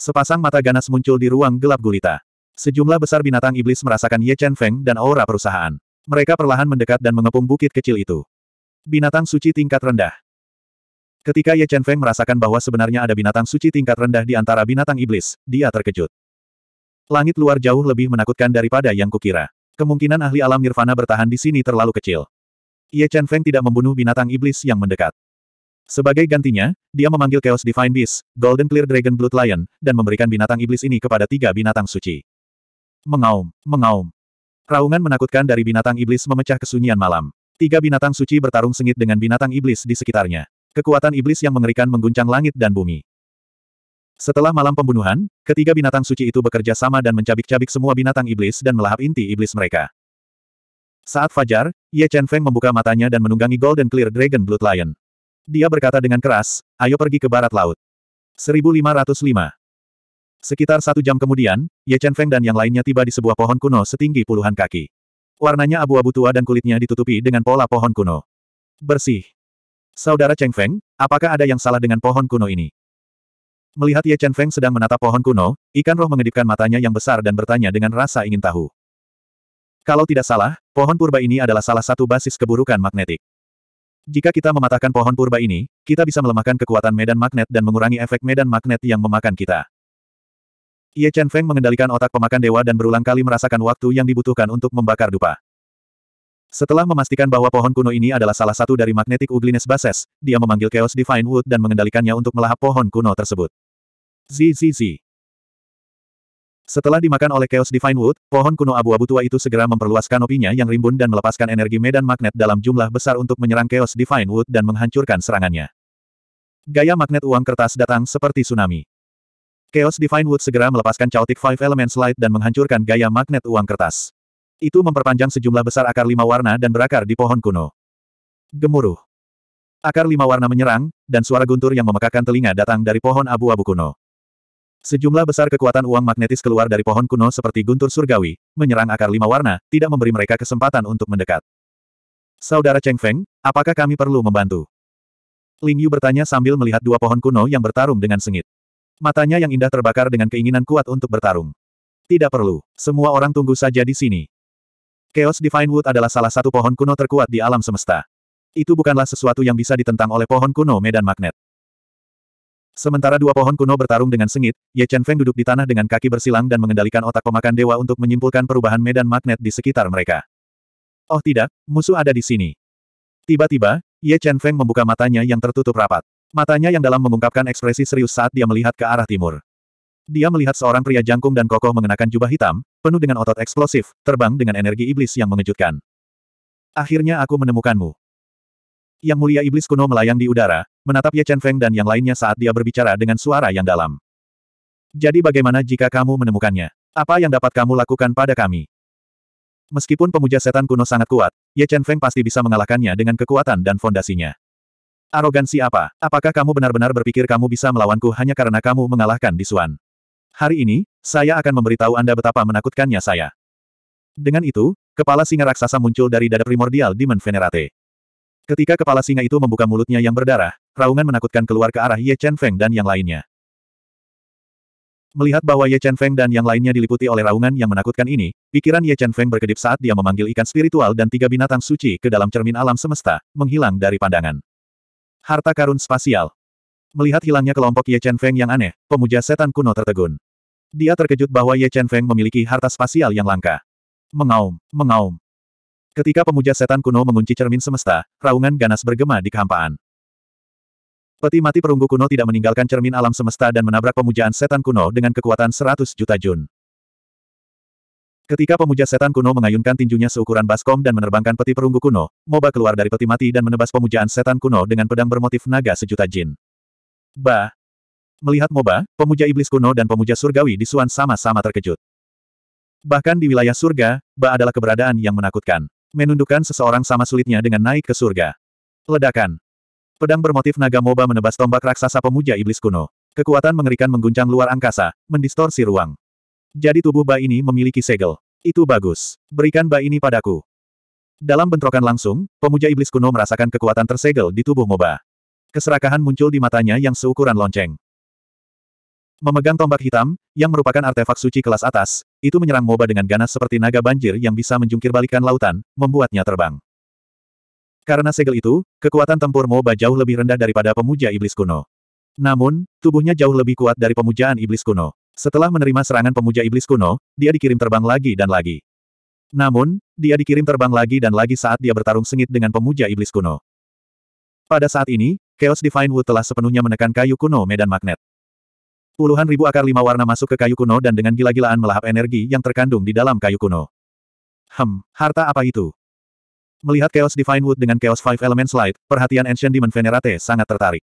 Sepasang mata ganas muncul di ruang gelap gulita. Sejumlah besar binatang iblis merasakan Ye Chen Feng dan aura perusahaan. Mereka perlahan mendekat dan mengepung bukit kecil itu. Binatang suci tingkat rendah. Ketika Ye Chen Feng merasakan bahwa sebenarnya ada binatang suci tingkat rendah di antara binatang iblis, dia terkejut. Langit luar jauh lebih menakutkan daripada yang kukira. Kemungkinan ahli alam nirvana bertahan di sini terlalu kecil. Ye Chen Feng tidak membunuh binatang iblis yang mendekat. Sebagai gantinya, dia memanggil Chaos Divine Beast, Golden Clear Dragon Blood Lion, dan memberikan binatang iblis ini kepada tiga binatang suci. Mengaum, mengaum. Raungan menakutkan dari binatang iblis memecah kesunyian malam. Tiga binatang suci bertarung sengit dengan binatang iblis di sekitarnya. Kekuatan iblis yang mengerikan mengguncang langit dan bumi. Setelah malam pembunuhan, ketiga binatang suci itu bekerja sama dan mencabik-cabik semua binatang iblis dan melahap inti iblis mereka. Saat fajar, Ye Chen Feng membuka matanya dan menunggangi Golden Clear Dragon Blood Lion. Dia berkata dengan keras, ayo pergi ke barat laut. 1505. Sekitar satu jam kemudian, Ye Chen Feng dan yang lainnya tiba di sebuah pohon kuno setinggi puluhan kaki. Warnanya abu-abu tua dan kulitnya ditutupi dengan pola pohon kuno. Bersih. Saudara Cheng Feng, apakah ada yang salah dengan pohon kuno ini? Melihat Ye Chen Feng sedang menatap pohon kuno, ikan roh mengedipkan matanya yang besar dan bertanya dengan rasa ingin tahu. Kalau tidak salah, pohon purba ini adalah salah satu basis keburukan magnetik. Jika kita mematahkan pohon purba ini, kita bisa melemahkan kekuatan medan magnet dan mengurangi efek medan magnet yang memakan kita. Ye Chen Feng mengendalikan otak pemakan dewa dan berulang kali merasakan waktu yang dibutuhkan untuk membakar dupa. Setelah memastikan bahwa pohon kuno ini adalah salah satu dari magnetic ugliness bases, dia memanggil Chaos Divine Wood dan mengendalikannya untuk melahap pohon kuno tersebut. ZzZ. Setelah dimakan oleh Chaos Divine Wood, pohon kuno abu-abu tua itu segera memperluas kanopinya yang rimbun dan melepaskan energi medan magnet dalam jumlah besar untuk menyerang Chaos Divine Wood dan menghancurkan serangannya. Gaya magnet uang kertas datang seperti tsunami. Chaos Divine Wood segera melepaskan Chaotic Five Elements Light dan menghancurkan gaya magnet uang kertas. Itu memperpanjang sejumlah besar akar lima warna dan berakar di pohon kuno. Gemuruh. Akar lima warna menyerang, dan suara guntur yang memekakan telinga datang dari pohon abu-abu kuno. Sejumlah besar kekuatan uang magnetis keluar dari pohon kuno seperti guntur surgawi, menyerang akar lima warna, tidak memberi mereka kesempatan untuk mendekat. Saudara Cheng Feng, apakah kami perlu membantu? Ling Yu bertanya sambil melihat dua pohon kuno yang bertarung dengan sengit. Matanya yang indah terbakar dengan keinginan kuat untuk bertarung. Tidak perlu, semua orang tunggu saja di sini. Chaos Divine Wood adalah salah satu pohon kuno terkuat di alam semesta. Itu bukanlah sesuatu yang bisa ditentang oleh pohon kuno medan magnet. Sementara dua pohon kuno bertarung dengan sengit, Ye Chen Feng duduk di tanah dengan kaki bersilang dan mengendalikan otak pemakan dewa untuk menyimpulkan perubahan medan magnet di sekitar mereka. Oh tidak, musuh ada di sini. Tiba-tiba, Ye Chen Feng membuka matanya yang tertutup rapat. Matanya yang dalam mengungkapkan ekspresi serius saat dia melihat ke arah timur. Dia melihat seorang pria jangkung dan kokoh mengenakan jubah hitam, penuh dengan otot eksplosif, terbang dengan energi iblis yang mengejutkan. Akhirnya aku menemukanmu. Yang mulia iblis kuno melayang di udara, menatap Ye Chen Feng dan yang lainnya saat dia berbicara dengan suara yang dalam. Jadi bagaimana jika kamu menemukannya? Apa yang dapat kamu lakukan pada kami? Meskipun pemuja setan kuno sangat kuat, Ye Chen Feng pasti bisa mengalahkannya dengan kekuatan dan fondasinya. Arogansi apa? Apakah kamu benar-benar berpikir kamu bisa melawanku hanya karena kamu mengalahkan Disuan? Hari ini, saya akan memberitahu Anda betapa menakutkannya saya. Dengan itu, kepala singa raksasa muncul dari dada primordial Demon Venerate. Ketika kepala singa itu membuka mulutnya yang berdarah, raungan menakutkan keluar ke arah Ye Chen Feng dan yang lainnya. Melihat bahwa Ye Chen Feng dan yang lainnya diliputi oleh raungan yang menakutkan ini, pikiran Ye Chen Feng berkedip saat dia memanggil ikan spiritual dan tiga binatang suci ke dalam cermin alam semesta, menghilang dari pandangan. Harta karun spasial. Melihat hilangnya kelompok Ye Chen Feng yang aneh, pemuja setan kuno tertegun. Dia terkejut bahwa Ye Chen Feng memiliki harta spasial yang langka. Mengaum, mengaum. Ketika pemuja setan kuno mengunci cermin semesta, raungan ganas bergema di kehampaan. Peti mati perunggu kuno tidak meninggalkan cermin alam semesta dan menabrak pemujaan setan kuno dengan kekuatan 100 juta jun. Ketika pemuja setan kuno mengayunkan tinjunya seukuran baskom dan menerbangkan peti perunggu kuno, Moba keluar dari peti mati dan menebas pemujaan setan kuno dengan pedang bermotif naga sejuta jin. Bah! Melihat Moba, pemuja iblis kuno dan pemuja surgawi di Suan sama-sama terkejut. Bahkan di wilayah surga, Ba adalah keberadaan yang menakutkan. Menundukkan seseorang sama sulitnya dengan naik ke surga. Ledakan. Pedang bermotif naga Moba menebas tombak raksasa pemuja iblis kuno. Kekuatan mengerikan mengguncang luar angkasa, mendistorsi ruang. Jadi tubuh bayi ini memiliki segel. Itu bagus. Berikan bayi ini padaku. Dalam bentrokan langsung, pemuja iblis kuno merasakan kekuatan tersegel di tubuh Moba. Keserakahan muncul di matanya yang seukuran lonceng. Memegang tombak hitam, yang merupakan artefak suci kelas atas, itu menyerang Moba dengan ganas seperti naga banjir yang bisa menjungkir lautan, membuatnya terbang. Karena segel itu, kekuatan tempur Moba jauh lebih rendah daripada pemuja iblis kuno. Namun, tubuhnya jauh lebih kuat dari pemujaan iblis kuno. Setelah menerima serangan pemuja iblis kuno, dia dikirim terbang lagi dan lagi. Namun, dia dikirim terbang lagi dan lagi saat dia bertarung sengit dengan pemuja iblis kuno. Pada saat ini, Chaos Divine Wood telah sepenuhnya menekan kayu kuno medan magnet. Puluhan ribu akar lima warna masuk ke kayu kuno dan dengan gila-gilaan melahap energi yang terkandung di dalam kayu kuno. Hem, harta apa itu? Melihat Chaos Divine Wood dengan Chaos Five Elements Light, perhatian Ancient Demon Venerate sangat tertarik.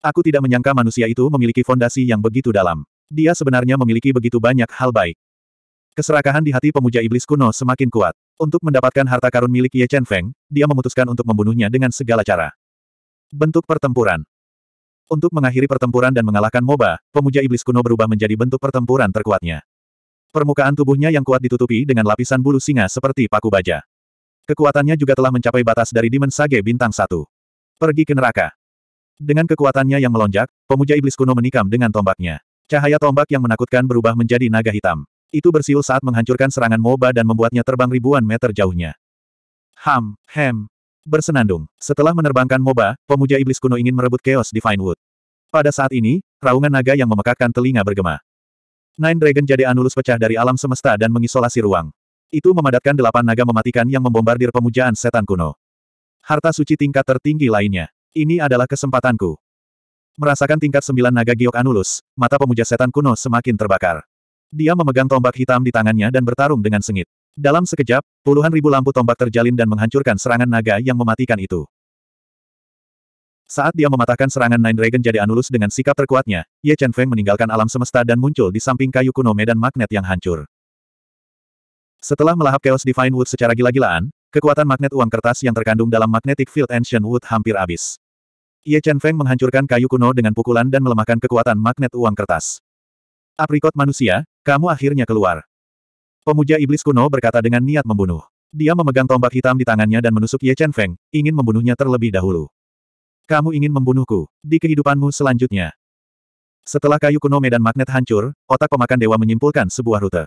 Aku tidak menyangka manusia itu memiliki fondasi yang begitu dalam. Dia sebenarnya memiliki begitu banyak hal baik. Keserakahan di hati pemuja iblis kuno semakin kuat. Untuk mendapatkan harta karun milik Ye Chen Feng, dia memutuskan untuk membunuhnya dengan segala cara. Bentuk pertempuran Untuk mengakhiri pertempuran dan mengalahkan MOBA, pemuja iblis kuno berubah menjadi bentuk pertempuran terkuatnya. Permukaan tubuhnya yang kuat ditutupi dengan lapisan bulu singa seperti paku baja. Kekuatannya juga telah mencapai batas dari Demon Sage Bintang satu. Pergi ke neraka. Dengan kekuatannya yang melonjak, pemuja iblis kuno menikam dengan tombaknya. Cahaya tombak yang menakutkan berubah menjadi naga hitam. Itu bersiul saat menghancurkan serangan MOBA dan membuatnya terbang ribuan meter jauhnya. Ham, hem, bersenandung. Setelah menerbangkan MOBA, pemuja iblis kuno ingin merebut Chaos Divine Wood. Pada saat ini, raungan naga yang memekakkan telinga bergema. Nine Dragon Jade Anulus pecah dari alam semesta dan mengisolasi ruang. Itu memadatkan delapan naga mematikan yang membombardir pemujaan setan kuno. Harta suci tingkat tertinggi lainnya. Ini adalah kesempatanku. Merasakan tingkat sembilan naga giok anulus, mata pemuja setan kuno semakin terbakar. Dia memegang tombak hitam di tangannya dan bertarung dengan sengit. Dalam sekejap, puluhan ribu lampu tombak terjalin dan menghancurkan serangan naga yang mematikan itu. Saat dia mematahkan serangan Nine Dragon jadi anulus dengan sikap terkuatnya, Ye Chen Feng meninggalkan alam semesta dan muncul di samping kayu kuno medan magnet yang hancur. Setelah melahap Chaos Divine Wood secara gila-gilaan, kekuatan magnet uang kertas yang terkandung dalam Magnetic Field Ancient Wood hampir habis. Ye Chen Feng menghancurkan kayu kuno dengan pukulan dan melemahkan kekuatan magnet uang kertas. Aprikot manusia, kamu akhirnya keluar. Pemuja iblis kuno berkata dengan niat membunuh. Dia memegang tombak hitam di tangannya dan menusuk Ye Chen Feng, ingin membunuhnya terlebih dahulu. Kamu ingin membunuhku, di kehidupanmu selanjutnya. Setelah kayu kuno medan magnet hancur, otak pemakan dewa menyimpulkan sebuah rute.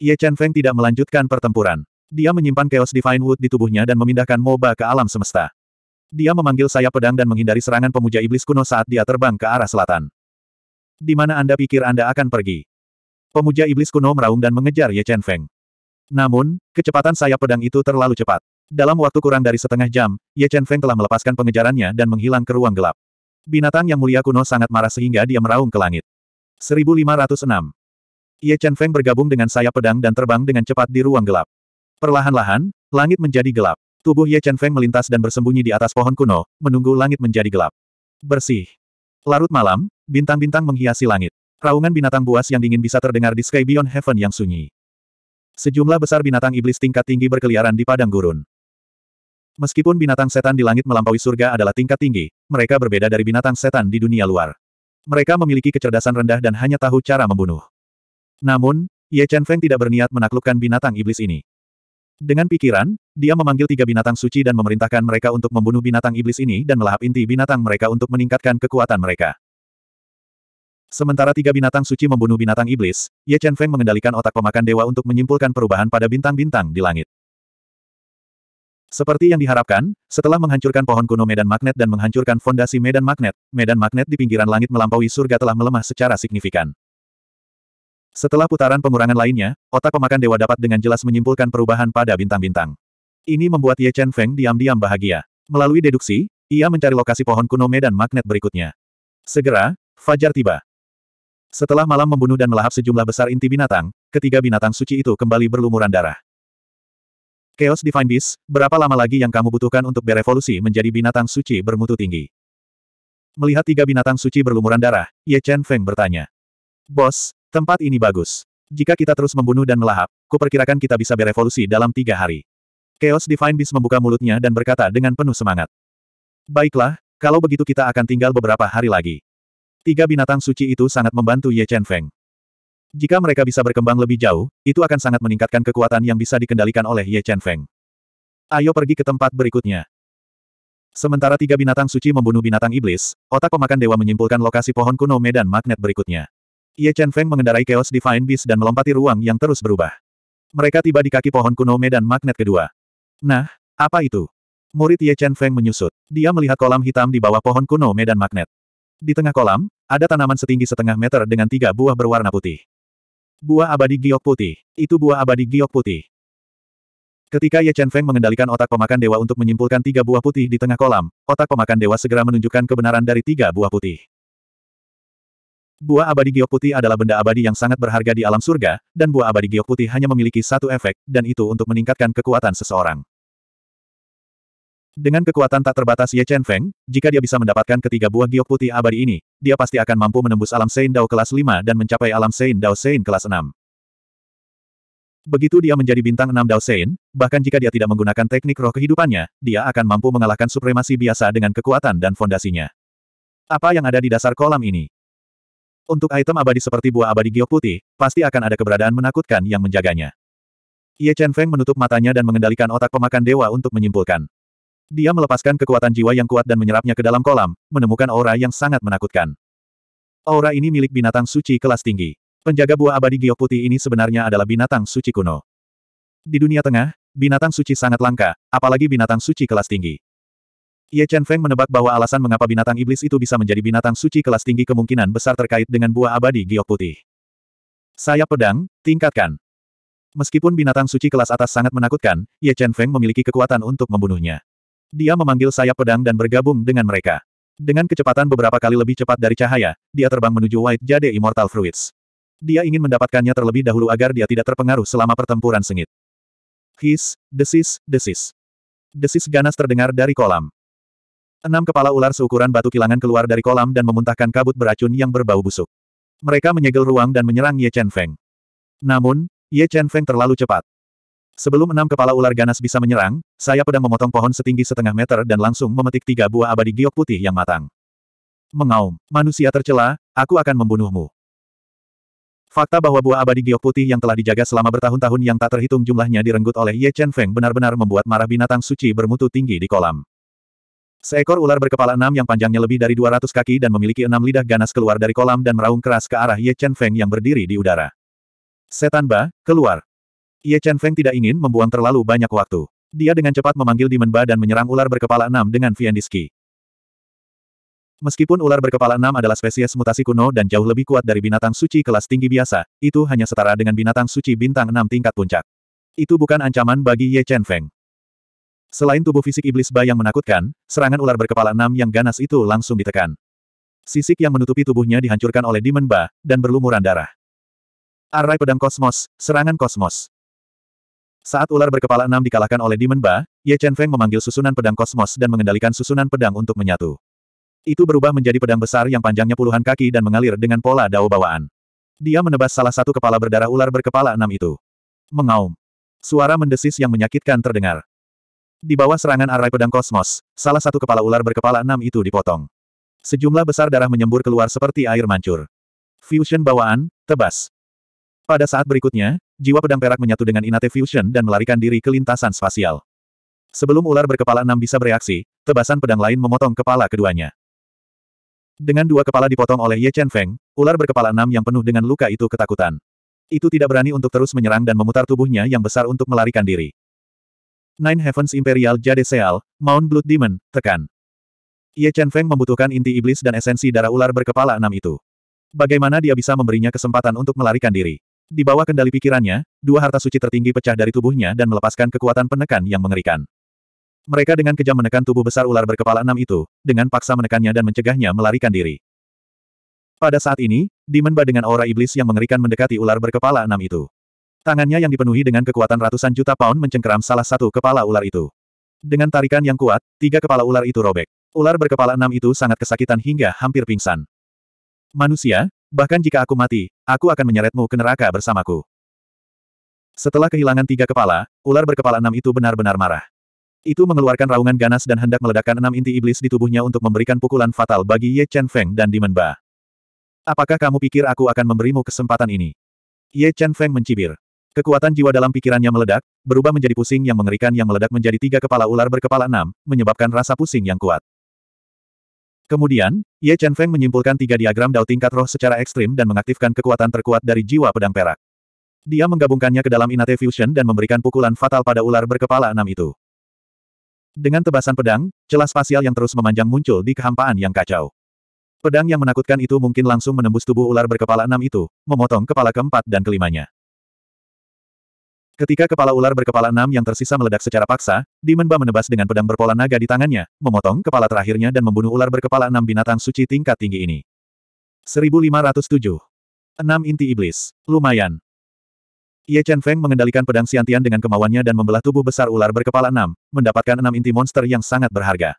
Ye Chen Feng tidak melanjutkan pertempuran. Dia menyimpan Chaos Divine Wood di tubuhnya dan memindahkan MOBA ke alam semesta. Dia memanggil saya pedang dan menghindari serangan pemuja iblis kuno saat dia terbang ke arah selatan. Di mana Anda pikir Anda akan pergi? Pemuja iblis kuno meraung dan mengejar Ye Chen Feng. Namun, kecepatan sayap pedang itu terlalu cepat. Dalam waktu kurang dari setengah jam, Ye Chen Feng telah melepaskan pengejarannya dan menghilang ke ruang gelap. Binatang yang mulia kuno sangat marah sehingga dia meraung ke langit. 1506. Ye Chen Feng bergabung dengan sayap pedang dan terbang dengan cepat di ruang gelap. Perlahan-lahan, langit menjadi gelap. Tubuh Ye Chen Feng melintas dan bersembunyi di atas pohon kuno, menunggu langit menjadi gelap. Bersih. Larut malam, bintang-bintang menghiasi langit. Raungan binatang buas yang dingin bisa terdengar di sky beyond heaven yang sunyi. Sejumlah besar binatang iblis tingkat tinggi berkeliaran di padang gurun. Meskipun binatang setan di langit melampaui surga adalah tingkat tinggi, mereka berbeda dari binatang setan di dunia luar. Mereka memiliki kecerdasan rendah dan hanya tahu cara membunuh. Namun, Ye Chen Feng tidak berniat menaklukkan binatang iblis ini. Dengan pikiran, dia memanggil tiga binatang suci dan memerintahkan mereka untuk membunuh binatang iblis ini dan melahap inti binatang mereka untuk meningkatkan kekuatan mereka. Sementara tiga binatang suci membunuh binatang iblis, Ye Chen Feng mengendalikan otak pemakan dewa untuk menyimpulkan perubahan pada bintang-bintang di langit. Seperti yang diharapkan, setelah menghancurkan pohon kuno medan magnet dan menghancurkan fondasi medan magnet, medan magnet di pinggiran langit melampaui surga telah melemah secara signifikan. Setelah putaran pengurangan lainnya, otak pemakan dewa dapat dengan jelas menyimpulkan perubahan pada bintang-bintang. Ini membuat Ye Chen Feng diam-diam bahagia. Melalui deduksi, ia mencari lokasi pohon kuno medan magnet berikutnya. Segera, Fajar tiba. Setelah malam membunuh dan melahap sejumlah besar inti binatang, ketiga binatang suci itu kembali berlumuran darah. Chaos Divine Beast, berapa lama lagi yang kamu butuhkan untuk berevolusi menjadi binatang suci bermutu tinggi? Melihat tiga binatang suci berlumuran darah, Ye Chen Feng bertanya. Bos, Tempat ini bagus. Jika kita terus membunuh dan melahap, kuperkirakan kita bisa berevolusi dalam tiga hari. Chaos Divine Beast membuka mulutnya dan berkata dengan penuh semangat. Baiklah, kalau begitu kita akan tinggal beberapa hari lagi. Tiga binatang suci itu sangat membantu Ye Chen Feng. Jika mereka bisa berkembang lebih jauh, itu akan sangat meningkatkan kekuatan yang bisa dikendalikan oleh Ye Chen Feng. Ayo pergi ke tempat berikutnya. Sementara tiga binatang suci membunuh binatang iblis, otak pemakan dewa menyimpulkan lokasi pohon kuno medan magnet berikutnya. Ye Chen Feng mengendarai Chaos Divine Beast dan melompati ruang yang terus berubah. Mereka tiba di kaki pohon kuno medan magnet kedua. Nah, apa itu? Murid Ye Chen Feng menyusut. Dia melihat kolam hitam di bawah pohon kuno medan magnet. Di tengah kolam, ada tanaman setinggi setengah meter dengan tiga buah berwarna putih. Buah abadi giok putih. Itu buah abadi giok putih. Ketika Ye Chen Feng mengendalikan otak pemakan dewa untuk menyimpulkan tiga buah putih di tengah kolam, otak pemakan dewa segera menunjukkan kebenaran dari tiga buah putih. Buah abadi giok putih adalah benda abadi yang sangat berharga di alam surga, dan buah abadi giok putih hanya memiliki satu efek, dan itu untuk meningkatkan kekuatan seseorang. Dengan kekuatan tak terbatas Ye Chen Feng, jika dia bisa mendapatkan ketiga buah giok putih abadi ini, dia pasti akan mampu menembus alam Sein Dao kelas 5 dan mencapai alam Sein Dao Sein kelas 6. Begitu dia menjadi bintang 6 Dao Sein, bahkan jika dia tidak menggunakan teknik roh kehidupannya, dia akan mampu mengalahkan supremasi biasa dengan kekuatan dan fondasinya. Apa yang ada di dasar kolam ini? Untuk item abadi seperti buah abadi giok putih, pasti akan ada keberadaan menakutkan yang menjaganya. Ye Chen Feng menutup matanya dan mengendalikan otak pemakan dewa untuk menyimpulkan. Dia melepaskan kekuatan jiwa yang kuat dan menyerapnya ke dalam kolam, menemukan aura yang sangat menakutkan. Aura ini milik binatang suci kelas tinggi. Penjaga buah abadi giok putih ini sebenarnya adalah binatang suci kuno. Di dunia tengah, binatang suci sangat langka, apalagi binatang suci kelas tinggi. Ye Chen Feng menebak bahwa alasan mengapa binatang iblis itu bisa menjadi binatang suci kelas tinggi kemungkinan besar terkait dengan buah abadi giok putih. Sayap pedang, tingkatkan. Meskipun binatang suci kelas atas sangat menakutkan, Ye Chen Feng memiliki kekuatan untuk membunuhnya. Dia memanggil sayap pedang dan bergabung dengan mereka. Dengan kecepatan beberapa kali lebih cepat dari cahaya, dia terbang menuju White Jade Immortal Fruits. Dia ingin mendapatkannya terlebih dahulu agar dia tidak terpengaruh selama pertempuran sengit. His, desis, desis. Desis ganas terdengar dari kolam. Enam kepala ular seukuran batu kilangan keluar dari kolam dan memuntahkan kabut beracun yang berbau busuk. Mereka menyegel ruang dan menyerang Ye Chen Feng. Namun, Ye Chen Feng terlalu cepat. Sebelum enam kepala ular ganas bisa menyerang, saya pedang memotong pohon setinggi setengah meter dan langsung memetik tiga buah abadi giok putih yang matang. Mengaum, manusia tercela, aku akan membunuhmu. Fakta bahwa buah abadi giok putih yang telah dijaga selama bertahun-tahun yang tak terhitung jumlahnya direnggut oleh Ye Chen Feng benar-benar membuat marah binatang suci bermutu tinggi di kolam. Seekor ular berkepala enam yang panjangnya lebih dari 200 kaki dan memiliki enam lidah ganas keluar dari kolam dan meraung keras ke arah Ye Chen Feng yang berdiri di udara. Setan Ba, keluar. Ye Chen Feng tidak ingin membuang terlalu banyak waktu. Dia dengan cepat memanggil Demon Ba dan menyerang ular berkepala enam dengan Viendiski. Meskipun ular berkepala enam adalah spesies mutasi kuno dan jauh lebih kuat dari binatang suci kelas tinggi biasa, itu hanya setara dengan binatang suci bintang enam tingkat puncak. Itu bukan ancaman bagi Ye Chen Feng. Selain tubuh fisik iblis bayang yang menakutkan, serangan ular berkepala enam yang ganas itu langsung ditekan. Sisik yang menutupi tubuhnya dihancurkan oleh Demon Ba, dan berlumuran darah. Arai Pedang Kosmos, Serangan Kosmos Saat ular berkepala enam dikalahkan oleh Demon Ba, Ye Chen Feng memanggil susunan pedang kosmos dan mengendalikan susunan pedang untuk menyatu. Itu berubah menjadi pedang besar yang panjangnya puluhan kaki dan mengalir dengan pola dao bawaan. Dia menebas salah satu kepala berdarah ular berkepala enam itu. Mengaum. Suara mendesis yang menyakitkan terdengar. Di bawah serangan arai pedang kosmos, salah satu kepala ular berkepala enam itu dipotong. Sejumlah besar darah menyembur keluar seperti air mancur. Fusion bawaan, tebas. Pada saat berikutnya, jiwa pedang perak menyatu dengan inate fusion dan melarikan diri ke lintasan spasial. Sebelum ular berkepala enam bisa bereaksi, tebasan pedang lain memotong kepala keduanya. Dengan dua kepala dipotong oleh Ye Chen Feng, ular berkepala enam yang penuh dengan luka itu ketakutan. Itu tidak berani untuk terus menyerang dan memutar tubuhnya yang besar untuk melarikan diri. Nine Heavens Imperial Jade Seal, Mount Blood Demon, tekan. Ye Chen Feng membutuhkan inti iblis dan esensi darah ular berkepala enam itu. Bagaimana dia bisa memberinya kesempatan untuk melarikan diri? Di bawah kendali pikirannya, dua harta suci tertinggi pecah dari tubuhnya dan melepaskan kekuatan penekan yang mengerikan. Mereka dengan kejam menekan tubuh besar ular berkepala enam itu, dengan paksa menekannya dan mencegahnya melarikan diri. Pada saat ini, Demon Ba dengan aura iblis yang mengerikan mendekati ular berkepala enam itu. Tangannya yang dipenuhi dengan kekuatan ratusan juta pound mencengkeram salah satu kepala ular itu. Dengan tarikan yang kuat, tiga kepala ular itu robek. Ular berkepala enam itu sangat kesakitan hingga hampir pingsan. Manusia, bahkan jika aku mati, aku akan menyeretmu ke neraka bersamaku. Setelah kehilangan tiga kepala, ular berkepala enam itu benar-benar marah. Itu mengeluarkan raungan ganas dan hendak meledakkan enam inti iblis di tubuhnya untuk memberikan pukulan fatal bagi Ye Chen Feng dan Demon Ba. Apakah kamu pikir aku akan memberimu kesempatan ini? Ye Chen Feng mencibir. Kekuatan jiwa dalam pikirannya meledak, berubah menjadi pusing yang mengerikan yang meledak menjadi tiga kepala ular berkepala enam, menyebabkan rasa pusing yang kuat. Kemudian, Ye Chen Feng menyimpulkan tiga diagram Dao tingkat roh secara ekstrim dan mengaktifkan kekuatan terkuat dari jiwa pedang perak. Dia menggabungkannya ke dalam Inate Fusion dan memberikan pukulan fatal pada ular berkepala enam itu. Dengan tebasan pedang, celah spasial yang terus memanjang muncul di kehampaan yang kacau. Pedang yang menakutkan itu mungkin langsung menembus tubuh ular berkepala enam itu, memotong kepala keempat dan kelimanya. Ketika kepala ular berkepala enam yang tersisa meledak secara paksa, Dimenba menebas dengan pedang berpola naga di tangannya, memotong kepala terakhirnya dan membunuh ular berkepala enam binatang suci tingkat tinggi ini. 1507. Enam inti iblis. Lumayan. Ye Chen Feng mengendalikan pedang siantian dengan kemauannya dan membelah tubuh besar ular berkepala enam, mendapatkan enam inti monster yang sangat berharga.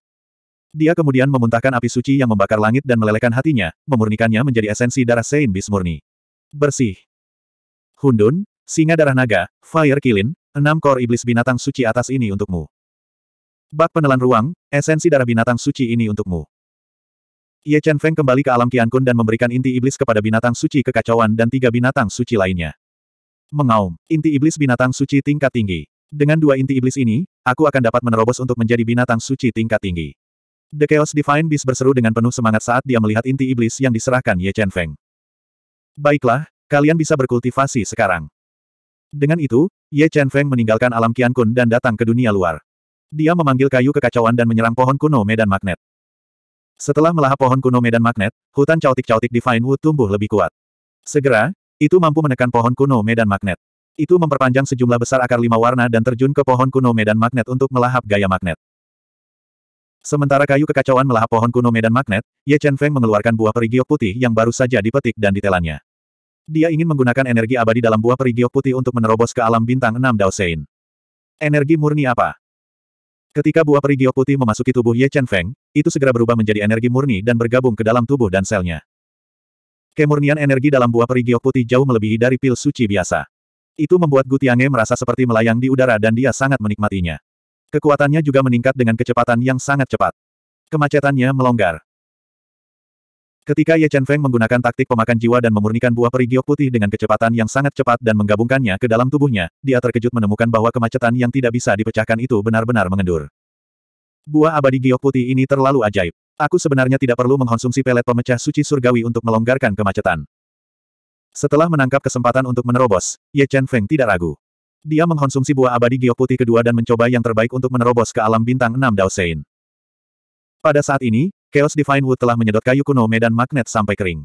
Dia kemudian memuntahkan api suci yang membakar langit dan melelehkan hatinya, memurnikannya menjadi esensi darah Sein Bismurni. Bersih. Hundun, Singa Darah Naga, Fire Kilin, enam kor iblis binatang suci atas ini untukmu. Bak penelan ruang, esensi darah binatang suci ini untukmu. Ye Chen Feng kembali ke alam Qiankun dan memberikan inti iblis kepada binatang suci kekacauan dan tiga binatang suci lainnya. Mengaum, inti iblis binatang suci tingkat tinggi. Dengan dua inti iblis ini, aku akan dapat menerobos untuk menjadi binatang suci tingkat tinggi. The Chaos Divine Beast berseru dengan penuh semangat saat dia melihat inti iblis yang diserahkan Ye Chen Feng. Baiklah, kalian bisa berkultivasi sekarang. Dengan itu, Ye Chen Feng meninggalkan alam Qian Kun dan datang ke dunia luar. Dia memanggil kayu kekacauan dan menyerang pohon kuno medan magnet. Setelah melahap pohon kuno medan magnet, hutan caotik-caotik di Fine Wood tumbuh lebih kuat. Segera, itu mampu menekan pohon kuno medan magnet. Itu memperpanjang sejumlah besar akar lima warna dan terjun ke pohon kuno medan magnet untuk melahap gaya magnet. Sementara kayu kekacauan melahap pohon kuno medan magnet, Ye Chen Feng mengeluarkan buah perigiok putih yang baru saja dipetik dan ditelannya. Dia ingin menggunakan energi abadi dalam buah perigiok putih untuk menerobos ke alam bintang 6 Daosein. Energi murni apa? Ketika buah perigiok putih memasuki tubuh Ye Chen Feng, itu segera berubah menjadi energi murni dan bergabung ke dalam tubuh dan selnya. Kemurnian energi dalam buah perigiok putih jauh melebihi dari pil suci biasa. Itu membuat Gu merasa seperti melayang di udara dan dia sangat menikmatinya. Kekuatannya juga meningkat dengan kecepatan yang sangat cepat. Kemacetannya melonggar. Ketika Ye Chen Feng menggunakan taktik pemakan jiwa dan memurnikan buah peri giok putih dengan kecepatan yang sangat cepat dan menggabungkannya ke dalam tubuhnya, dia terkejut menemukan bahwa kemacetan yang tidak bisa dipecahkan itu benar-benar mengendur. Buah abadi giok putih ini terlalu ajaib. Aku sebenarnya tidak perlu mengkonsumsi pelet pemecah suci surgawi untuk melonggarkan kemacetan. Setelah menangkap kesempatan untuk menerobos, Ye Chen Feng tidak ragu. Dia mengkonsumsi buah abadi giok putih kedua dan mencoba yang terbaik untuk menerobos ke alam bintang 6 Daosein. Pada saat ini, Chaos Divine Wood telah menyedot kayu kuno medan magnet sampai kering.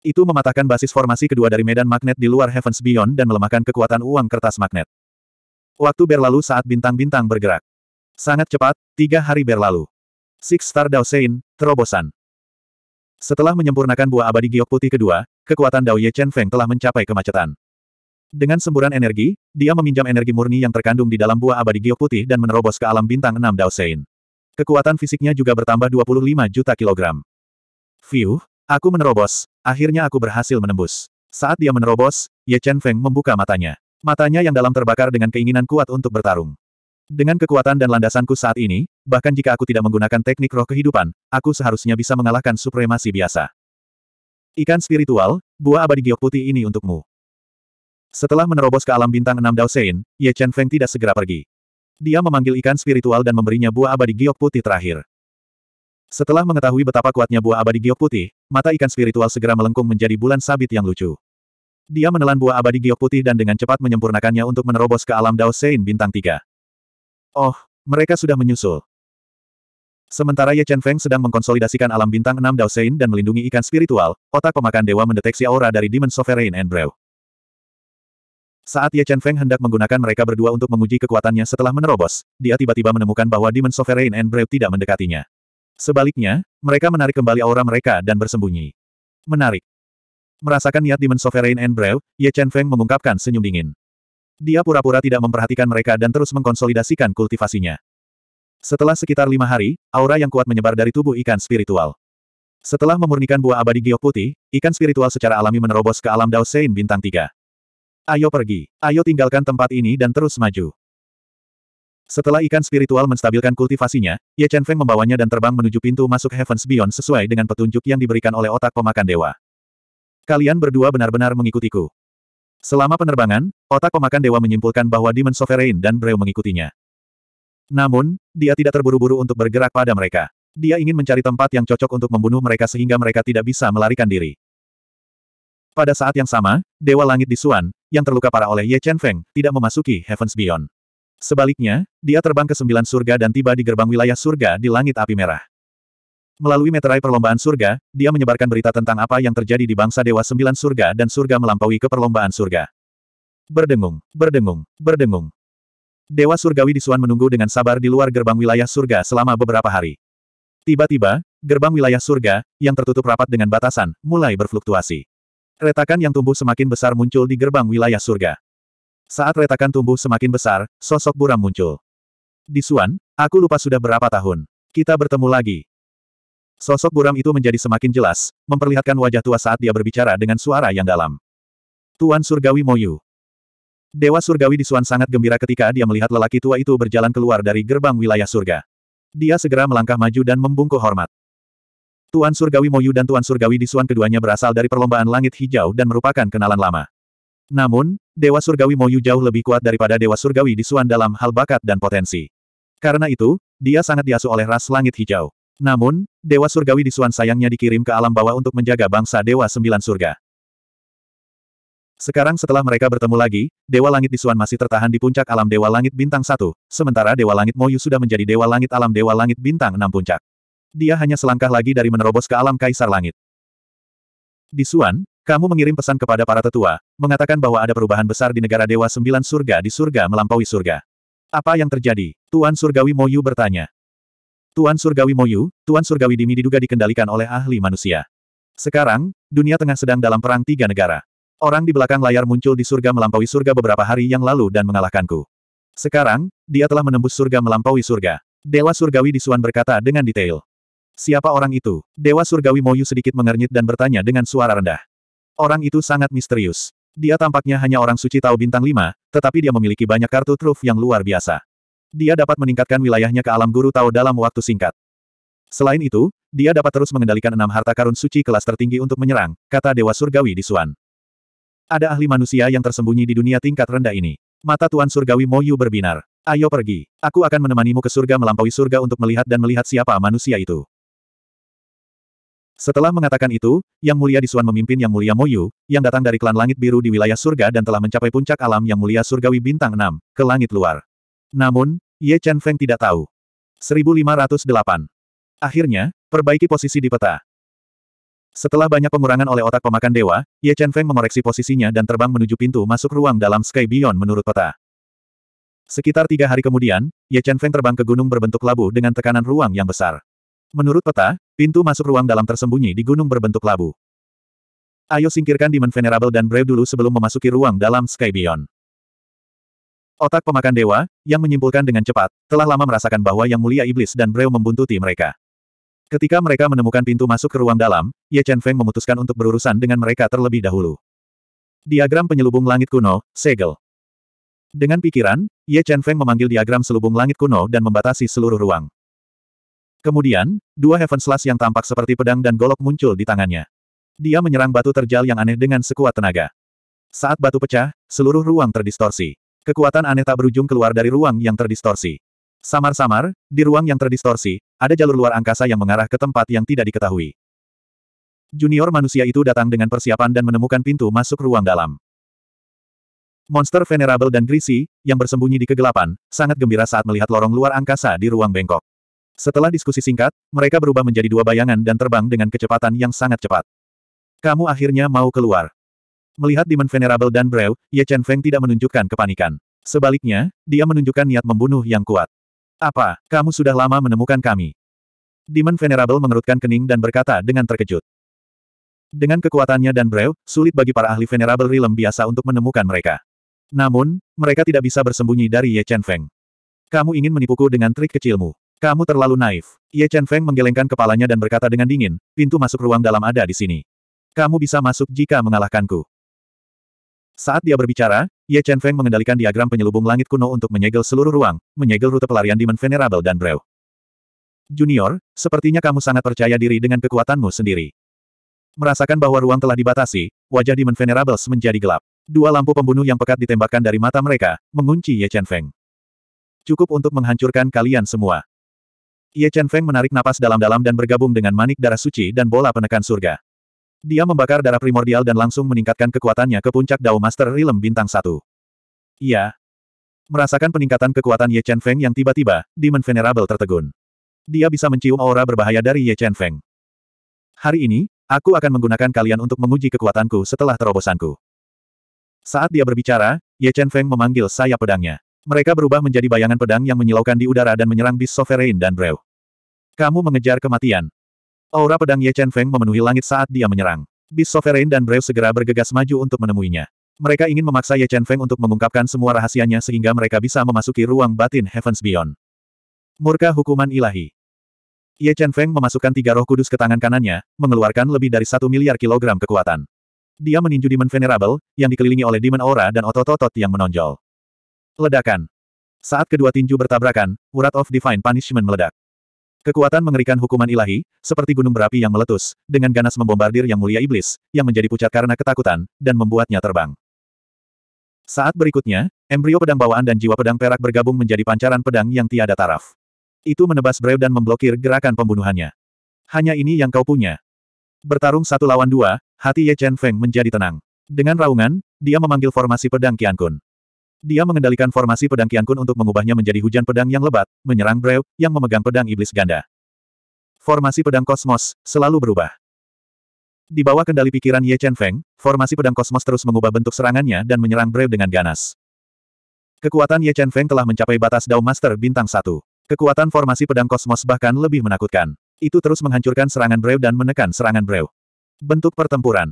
Itu mematahkan basis formasi kedua dari medan magnet di luar Heavens Beyond dan melemahkan kekuatan uang kertas magnet. Waktu berlalu saat bintang-bintang bergerak. Sangat cepat, tiga hari berlalu. Six Star Dao Sein, terobosan. Setelah menyempurnakan buah abadi giok putih kedua, kekuatan Dao Ye Chen Feng telah mencapai kemacetan. Dengan semburan energi, dia meminjam energi murni yang terkandung di dalam buah abadi giok putih dan menerobos ke alam bintang enam Dao Sein. Kekuatan fisiknya juga bertambah 25 juta kilogram. Fiuh, aku menerobos, akhirnya aku berhasil menembus. Saat dia menerobos, Ye Chen Feng membuka matanya. Matanya yang dalam terbakar dengan keinginan kuat untuk bertarung. Dengan kekuatan dan landasanku saat ini, bahkan jika aku tidak menggunakan teknik roh kehidupan, aku seharusnya bisa mengalahkan supremasi biasa. Ikan spiritual, buah abadi giok putih ini untukmu. Setelah menerobos ke alam bintang enam Dao Sein, Ye Chen Feng tidak segera pergi. Dia memanggil ikan spiritual dan memberinya buah abadi giok putih terakhir. Setelah mengetahui betapa kuatnya buah abadi giok putih, mata ikan spiritual segera melengkung menjadi bulan sabit yang lucu. Dia menelan buah abadi giok putih dan dengan cepat menyempurnakannya untuk menerobos ke alam Dao Sein bintang tiga. Oh, mereka sudah menyusul. Sementara Ye Chen Feng sedang mengkonsolidasikan alam bintang enam Dao Sein dan melindungi ikan spiritual, otak pemakan dewa mendeteksi aura dari Demon Sovereign and Brew. Saat Ye Chen Feng hendak menggunakan mereka berdua untuk menguji kekuatannya setelah menerobos, dia tiba-tiba menemukan bahwa Demon Sovereign and Brave tidak mendekatinya. Sebaliknya, mereka menarik kembali aura mereka dan bersembunyi. Menarik. Merasakan niat Demon Sovereign and Brave, Ye Chen Feng mengungkapkan senyum dingin. Dia pura-pura tidak memperhatikan mereka dan terus mengkonsolidasikan kultivasinya. Setelah sekitar lima hari, aura yang kuat menyebar dari tubuh ikan spiritual. Setelah memurnikan buah abadi giok putih, ikan spiritual secara alami menerobos ke alam Dao Sein bintang 3. Ayo pergi. Ayo tinggalkan tempat ini dan terus maju. Setelah ikan spiritual menstabilkan kultivasinya, Ye Chen Feng membawanya dan terbang menuju pintu masuk Heavens Beyond sesuai dengan petunjuk yang diberikan oleh otak pemakan dewa. Kalian berdua benar-benar mengikutiku. Selama penerbangan, otak pemakan dewa menyimpulkan bahwa Demon Sovereign dan Breu mengikutinya. Namun, dia tidak terburu-buru untuk bergerak pada mereka. Dia ingin mencari tempat yang cocok untuk membunuh mereka sehingga mereka tidak bisa melarikan diri. Pada saat yang sama, Dewa Langit di Suan, yang terluka parah oleh Ye Chen Feng, tidak memasuki Heaven's Beyond. Sebaliknya, dia terbang ke sembilan surga dan tiba di gerbang wilayah surga di langit api merah. Melalui meterai perlombaan surga, dia menyebarkan berita tentang apa yang terjadi di bangsa dewa sembilan surga dan surga melampaui ke perlombaan surga. Berdengung, berdengung, berdengung. Dewa surgawi di Suan menunggu dengan sabar di luar gerbang wilayah surga selama beberapa hari. Tiba-tiba, gerbang wilayah surga, yang tertutup rapat dengan batasan, mulai berfluktuasi. Retakan yang tumbuh semakin besar muncul di gerbang wilayah surga. Saat retakan tumbuh semakin besar, sosok buram muncul. Di Suan, aku lupa sudah berapa tahun. Kita bertemu lagi. Sosok buram itu menjadi semakin jelas, memperlihatkan wajah tua saat dia berbicara dengan suara yang dalam. Tuan Surgawi Moyu. Dewa Surgawi di Suan sangat gembira ketika dia melihat lelaki tua itu berjalan keluar dari gerbang wilayah surga. Dia segera melangkah maju dan membungkuk hormat. Tuan Surgawi Moyu dan Tuan Surgawi Disuan keduanya berasal dari perlombaan langit hijau dan merupakan kenalan lama. Namun, Dewa Surgawi Moyu jauh lebih kuat daripada Dewa Surgawi Disuan dalam hal bakat dan potensi. Karena itu, dia sangat diasuh oleh ras langit hijau. Namun, Dewa Surgawi Disuan sayangnya dikirim ke alam bawah untuk menjaga bangsa Dewa Sembilan Surga. Sekarang setelah mereka bertemu lagi, Dewa Langit Disuan masih tertahan di puncak alam Dewa Langit Bintang 1, sementara Dewa Langit Moyu sudah menjadi Dewa Langit Alam Dewa Langit Bintang 6 Puncak. Dia hanya selangkah lagi dari menerobos ke alam kaisar langit. Di Suan, kamu mengirim pesan kepada para tetua, mengatakan bahwa ada perubahan besar di negara Dewa Sembilan Surga di surga melampaui surga. Apa yang terjadi? Tuan Surgawi Moyu bertanya. Tuan Surgawi Moyu, Tuan Surgawi Dimi diduga dikendalikan oleh ahli manusia. Sekarang, dunia tengah sedang dalam perang tiga negara. Orang di belakang layar muncul di surga melampaui surga beberapa hari yang lalu dan mengalahkanku. Sekarang, dia telah menembus surga melampaui surga. Dewa Surgawi di Suan berkata dengan detail. Siapa orang itu? Dewa Surgawi Moyu sedikit mengernyit dan bertanya dengan suara rendah. Orang itu sangat misterius. Dia tampaknya hanya orang suci tahu bintang lima, tetapi dia memiliki banyak kartu truf yang luar biasa. Dia dapat meningkatkan wilayahnya ke alam guru tahu dalam waktu singkat. Selain itu, dia dapat terus mengendalikan enam harta karun suci kelas tertinggi untuk menyerang, kata Dewa Surgawi di Suan. Ada ahli manusia yang tersembunyi di dunia tingkat rendah ini. Mata Tuan Surgawi Moyu berbinar. Ayo pergi. Aku akan menemanimu ke surga melampaui surga untuk melihat dan melihat siapa manusia itu. Setelah mengatakan itu, Yang Mulia Disuan memimpin Yang Mulia Moyu, yang datang dari klan Langit Biru di wilayah surga dan telah mencapai puncak alam Yang Mulia Surgawi Bintang 6, ke langit luar. Namun, Ye Chen Feng tidak tahu. 1508. Akhirnya, perbaiki posisi di peta. Setelah banyak pengurangan oleh otak pemakan dewa, Ye Chen Feng mengoreksi posisinya dan terbang menuju pintu masuk ruang dalam Sky Beyond menurut peta. Sekitar tiga hari kemudian, Ye Chen Feng terbang ke gunung berbentuk labu dengan tekanan ruang yang besar. Menurut peta, Pintu masuk ruang dalam tersembunyi di gunung berbentuk labu. Ayo singkirkan Demon Venerable dan Brave dulu sebelum memasuki ruang dalam Sky Beyond. Otak pemakan dewa, yang menyimpulkan dengan cepat, telah lama merasakan bahwa Yang Mulia Iblis dan Brave membuntuti mereka. Ketika mereka menemukan pintu masuk ke ruang dalam, Ye Chen Feng memutuskan untuk berurusan dengan mereka terlebih dahulu. Diagram penyelubung langit kuno, segel. Dengan pikiran, Ye Chen Feng memanggil diagram selubung langit kuno dan membatasi seluruh ruang. Kemudian, dua Heaven Slash yang tampak seperti pedang dan golok muncul di tangannya. Dia menyerang batu terjal yang aneh dengan sekuat tenaga. Saat batu pecah, seluruh ruang terdistorsi. Kekuatan aneh tak berujung keluar dari ruang yang terdistorsi. Samar-samar, di ruang yang terdistorsi, ada jalur luar angkasa yang mengarah ke tempat yang tidak diketahui. Junior manusia itu datang dengan persiapan dan menemukan pintu masuk ruang dalam. Monster Venerable dan Grisi, yang bersembunyi di kegelapan, sangat gembira saat melihat lorong luar angkasa di ruang bengkok. Setelah diskusi singkat, mereka berubah menjadi dua bayangan dan terbang dengan kecepatan yang sangat cepat. Kamu akhirnya mau keluar. Melihat Demon Venerable dan Brew, Ye Chen Feng tidak menunjukkan kepanikan. Sebaliknya, dia menunjukkan niat membunuh yang kuat. Apa, kamu sudah lama menemukan kami? Demon Venerable mengerutkan kening dan berkata dengan terkejut. Dengan kekuatannya dan Brew, sulit bagi para ahli Venerable Realm biasa untuk menemukan mereka. Namun, mereka tidak bisa bersembunyi dari Ye Chen Feng. Kamu ingin menipuku dengan trik kecilmu. Kamu terlalu naif. Ye Chen Feng menggelengkan kepalanya dan berkata dengan dingin, pintu masuk ruang dalam ada di sini. Kamu bisa masuk jika mengalahkanku. Saat dia berbicara, Ye Chen Feng mengendalikan diagram penyelubung langit kuno untuk menyegel seluruh ruang, menyegel rute pelarian Demon Venerable dan Breu. Junior, sepertinya kamu sangat percaya diri dengan kekuatanmu sendiri. Merasakan bahwa ruang telah dibatasi, wajah Demon Venerables menjadi gelap. Dua lampu pembunuh yang pekat ditembakkan dari mata mereka, mengunci Ye Chen Feng. Cukup untuk menghancurkan kalian semua. Ye Chen Feng menarik napas dalam-dalam dan bergabung dengan manik darah suci dan bola penekan surga. Dia membakar darah primordial dan langsung meningkatkan kekuatannya ke puncak Dao Master rilem bintang satu. Iya. Merasakan peningkatan kekuatan Ye Chen Feng yang tiba-tiba, Demon Venerable tertegun. Dia bisa mencium aura berbahaya dari Ye Chen Feng. Hari ini, aku akan menggunakan kalian untuk menguji kekuatanku setelah terobosanku. Saat dia berbicara, Ye Chen Feng memanggil sayap pedangnya. Mereka berubah menjadi bayangan pedang yang menyilaukan di udara dan menyerang Bis Sovereign dan Brew. Kamu mengejar kematian. Aura pedang Ye Chen Feng memenuhi langit saat dia menyerang. Beast Sovereign dan Brave segera bergegas maju untuk menemuinya. Mereka ingin memaksa Ye Chen Feng untuk mengungkapkan semua rahasianya sehingga mereka bisa memasuki ruang batin Heavens Beyond. Murka hukuman ilahi. Ye Chen Feng memasukkan tiga roh kudus ke tangan kanannya, mengeluarkan lebih dari satu miliar kilogram kekuatan. Dia meninju Demon Venerable, yang dikelilingi oleh Demon Aura dan otot-otot yang menonjol. Ledakan. Saat kedua tinju bertabrakan, urat of Divine Punishment meledak. Kekuatan mengerikan hukuman ilahi, seperti gunung berapi yang meletus, dengan ganas membombardir yang mulia iblis, yang menjadi pucat karena ketakutan, dan membuatnya terbang. Saat berikutnya, embrio pedang bawaan dan jiwa pedang perak bergabung menjadi pancaran pedang yang tiada taraf. Itu menebas Brew dan memblokir gerakan pembunuhannya. Hanya ini yang kau punya. Bertarung satu lawan dua, hati Ye Chen Feng menjadi tenang. Dengan raungan, dia memanggil formasi pedang Qian Kun. Dia mengendalikan formasi pedang Kun untuk mengubahnya menjadi hujan pedang yang lebat, menyerang Breu yang memegang pedang iblis ganda. Formasi pedang kosmos, selalu berubah. Di bawah kendali pikiran Ye Chen Feng, formasi pedang kosmos terus mengubah bentuk serangannya dan menyerang Breu dengan ganas. Kekuatan Ye Chen Feng telah mencapai batas Dao Master bintang 1. Kekuatan formasi pedang kosmos bahkan lebih menakutkan. Itu terus menghancurkan serangan Breu dan menekan serangan Breu. Bentuk pertempuran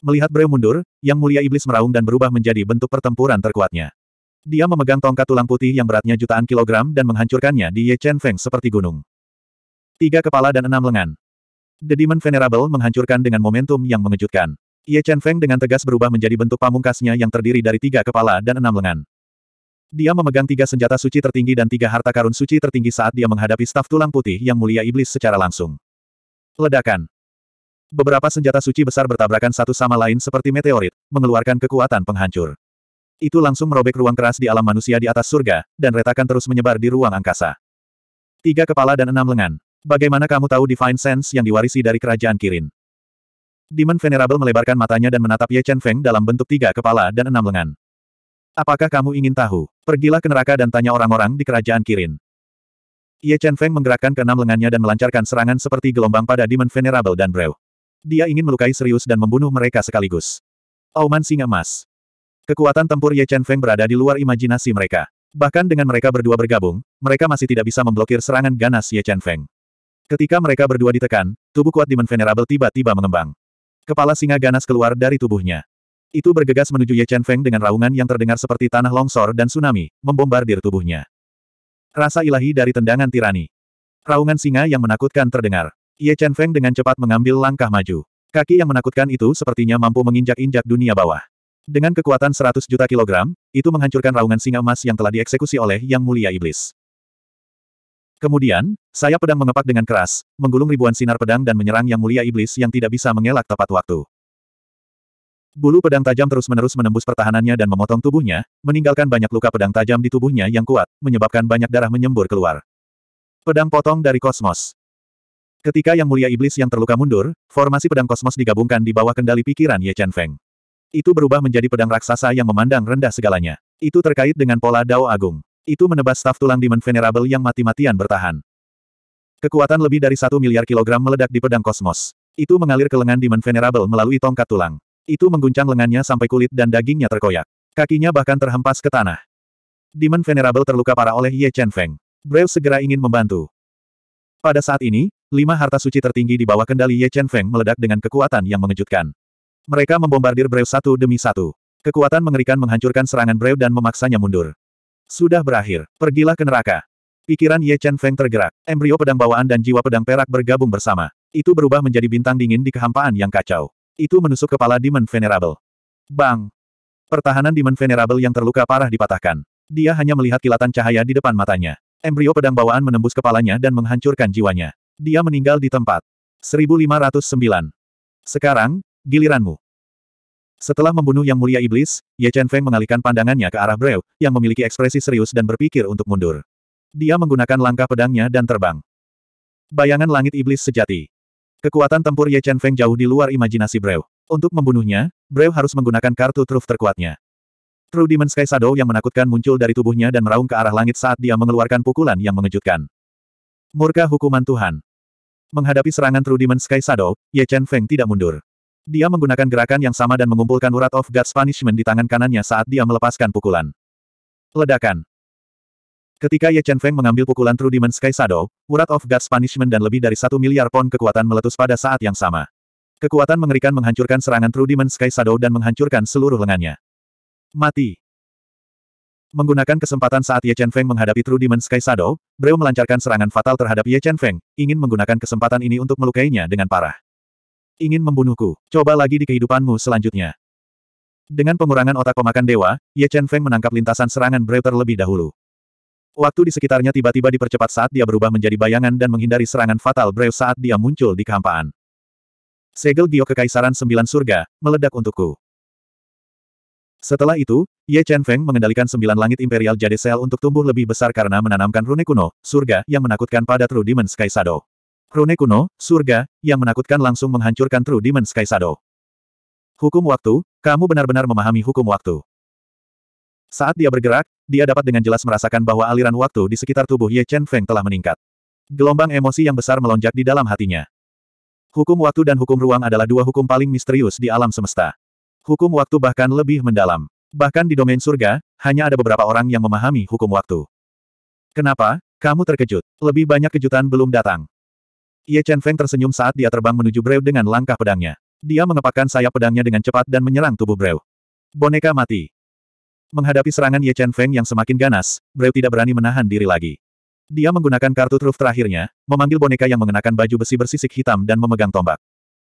Melihat Breu mundur, Yang Mulia Iblis meraung dan berubah menjadi bentuk pertempuran terkuatnya. Dia memegang tongkat tulang putih yang beratnya jutaan kilogram dan menghancurkannya di Ye Chen Feng seperti gunung. Tiga kepala dan enam lengan. The Demon Venerable menghancurkan dengan momentum yang mengejutkan. Ye Chen Feng dengan tegas berubah menjadi bentuk pamungkasnya yang terdiri dari tiga kepala dan enam lengan. Dia memegang tiga senjata suci tertinggi dan tiga harta karun suci tertinggi saat dia menghadapi staf tulang putih yang mulia iblis secara langsung. Ledakan. Beberapa senjata suci besar bertabrakan satu sama lain seperti meteorit, mengeluarkan kekuatan penghancur. Itu langsung merobek ruang keras di alam manusia di atas surga, dan retakan terus menyebar di ruang angkasa. Tiga kepala dan enam lengan. Bagaimana kamu tahu Divine Sense yang diwarisi dari kerajaan Kirin? Demon Venerable melebarkan matanya dan menatap Ye Chen Feng dalam bentuk tiga kepala dan enam lengan. Apakah kamu ingin tahu? Pergilah ke neraka dan tanya orang-orang di kerajaan Kirin. Ye Chen Feng menggerakkan keenam lengannya dan melancarkan serangan seperti gelombang pada Demon Venerable dan Breu. Dia ingin melukai serius dan membunuh mereka sekaligus. Auman Singa Emas. Kekuatan tempur Ye Chen Feng berada di luar imajinasi mereka. Bahkan dengan mereka berdua bergabung, mereka masih tidak bisa memblokir serangan ganas Ye Chen Feng. Ketika mereka berdua ditekan, tubuh kuat Demon Venerable tiba-tiba mengembang. Kepala singa ganas keluar dari tubuhnya. Itu bergegas menuju Ye Chen Feng dengan raungan yang terdengar seperti tanah longsor dan tsunami, membombardir tubuhnya. Rasa ilahi dari tendangan tirani. Raungan singa yang menakutkan terdengar. Ye Chen Feng dengan cepat mengambil langkah maju. Kaki yang menakutkan itu sepertinya mampu menginjak-injak dunia bawah. Dengan kekuatan 100 juta kilogram, itu menghancurkan raungan singa emas yang telah dieksekusi oleh Yang Mulia Iblis. Kemudian, saya pedang mengepak dengan keras, menggulung ribuan sinar pedang dan menyerang Yang Mulia Iblis yang tidak bisa mengelak tepat waktu. Bulu pedang tajam terus-menerus menembus pertahanannya dan memotong tubuhnya, meninggalkan banyak luka pedang tajam di tubuhnya yang kuat, menyebabkan banyak darah menyembur keluar. Pedang potong dari kosmos. Ketika Yang Mulia Iblis yang terluka mundur, formasi pedang kosmos digabungkan di bawah kendali pikiran Ye Chen Feng. Itu berubah menjadi pedang raksasa yang memandang rendah segalanya. Itu terkait dengan pola Dao Agung. Itu menebas staf tulang Demon Venerable yang mati-matian bertahan. Kekuatan lebih dari satu miliar kilogram meledak di pedang kosmos. Itu mengalir ke lengan Demon Venerable melalui tongkat tulang. Itu mengguncang lengannya sampai kulit dan dagingnya terkoyak. Kakinya bahkan terhempas ke tanah. Demon Venerable terluka parah oleh Ye Chen Feng. Braille segera ingin membantu. Pada saat ini, Lima harta suci tertinggi di bawah kendali Ye Chen Feng meledak dengan kekuatan yang mengejutkan. Mereka membombardir Breu satu demi satu. Kekuatan mengerikan menghancurkan serangan Breu dan memaksanya mundur. Sudah berakhir, pergilah ke neraka. Pikiran Ye Chen Feng tergerak, embrio pedang bawaan dan jiwa pedang perak bergabung bersama. Itu berubah menjadi bintang dingin di kehampaan yang kacau. Itu menusuk kepala Demon Venerable. Bang! Pertahanan Demon Venerable yang terluka parah dipatahkan. Dia hanya melihat kilatan cahaya di depan matanya. Embrio pedang bawaan menembus kepalanya dan menghancurkan jiwanya. Dia meninggal di tempat. 1509. Sekarang, giliranmu. Setelah membunuh Yang Mulia Iblis, Ye Chen Feng mengalihkan pandangannya ke arah Breu yang memiliki ekspresi serius dan berpikir untuk mundur. Dia menggunakan langkah pedangnya dan terbang. Bayangan langit iblis sejati. Kekuatan tempur Ye Chen Feng jauh di luar imajinasi Breu. Untuk membunuhnya, Breu harus menggunakan kartu truf terkuatnya. True Demon Sky Shadow yang menakutkan muncul dari tubuhnya dan meraung ke arah langit saat dia mengeluarkan pukulan yang mengejutkan. Murka hukuman Tuhan. Menghadapi serangan True Demon Sky Shadow, Ye Chen Feng tidak mundur. Dia menggunakan gerakan yang sama dan mengumpulkan urat of God's Punishment di tangan kanannya saat dia melepaskan pukulan. Ledakan. Ketika Ye Chen Feng mengambil pukulan True Demon Sky Shadow, urat of God's Punishment dan lebih dari satu miliar pon kekuatan meletus pada saat yang sama. Kekuatan mengerikan menghancurkan serangan True Demon Sky Shadow dan menghancurkan seluruh lengannya. Mati. Menggunakan kesempatan saat Ye Chen Feng menghadapi True Demon Sky Shadow, Breu melancarkan serangan fatal terhadap Ye Chen Feng, ingin menggunakan kesempatan ini untuk melukainya dengan parah. Ingin membunuhku, coba lagi di kehidupanmu selanjutnya. Dengan pengurangan otak pemakan dewa, Ye Chen Feng menangkap lintasan serangan Breu terlebih dahulu. Waktu di sekitarnya tiba-tiba dipercepat saat dia berubah menjadi bayangan dan menghindari serangan fatal Breu saat dia muncul di kehampaan. Segel Gio Kekaisaran Sembilan Surga, meledak untukku. Setelah itu, Ye Chen Feng mengendalikan sembilan langit imperial jade sel untuk tumbuh lebih besar karena menanamkan rune kuno, surga yang menakutkan pada True Demon Sky Shadow. Rune kuno, surga, yang menakutkan langsung menghancurkan True Demon Sky Shadow. Hukum waktu, kamu benar-benar memahami hukum waktu. Saat dia bergerak, dia dapat dengan jelas merasakan bahwa aliran waktu di sekitar tubuh Ye Chen Feng telah meningkat. Gelombang emosi yang besar melonjak di dalam hatinya. Hukum waktu dan hukum ruang adalah dua hukum paling misterius di alam semesta. Hukum waktu bahkan lebih mendalam. Bahkan di domain surga, hanya ada beberapa orang yang memahami hukum waktu. Kenapa? Kamu terkejut. Lebih banyak kejutan belum datang. Ye Chen Feng tersenyum saat dia terbang menuju Breu dengan langkah pedangnya. Dia mengepakkan sayap pedangnya dengan cepat dan menyerang tubuh Breu. Boneka mati. Menghadapi serangan Ye Chen Feng yang semakin ganas, Breu tidak berani menahan diri lagi. Dia menggunakan kartu truf terakhirnya, memanggil boneka yang mengenakan baju besi bersisik hitam dan memegang tombak.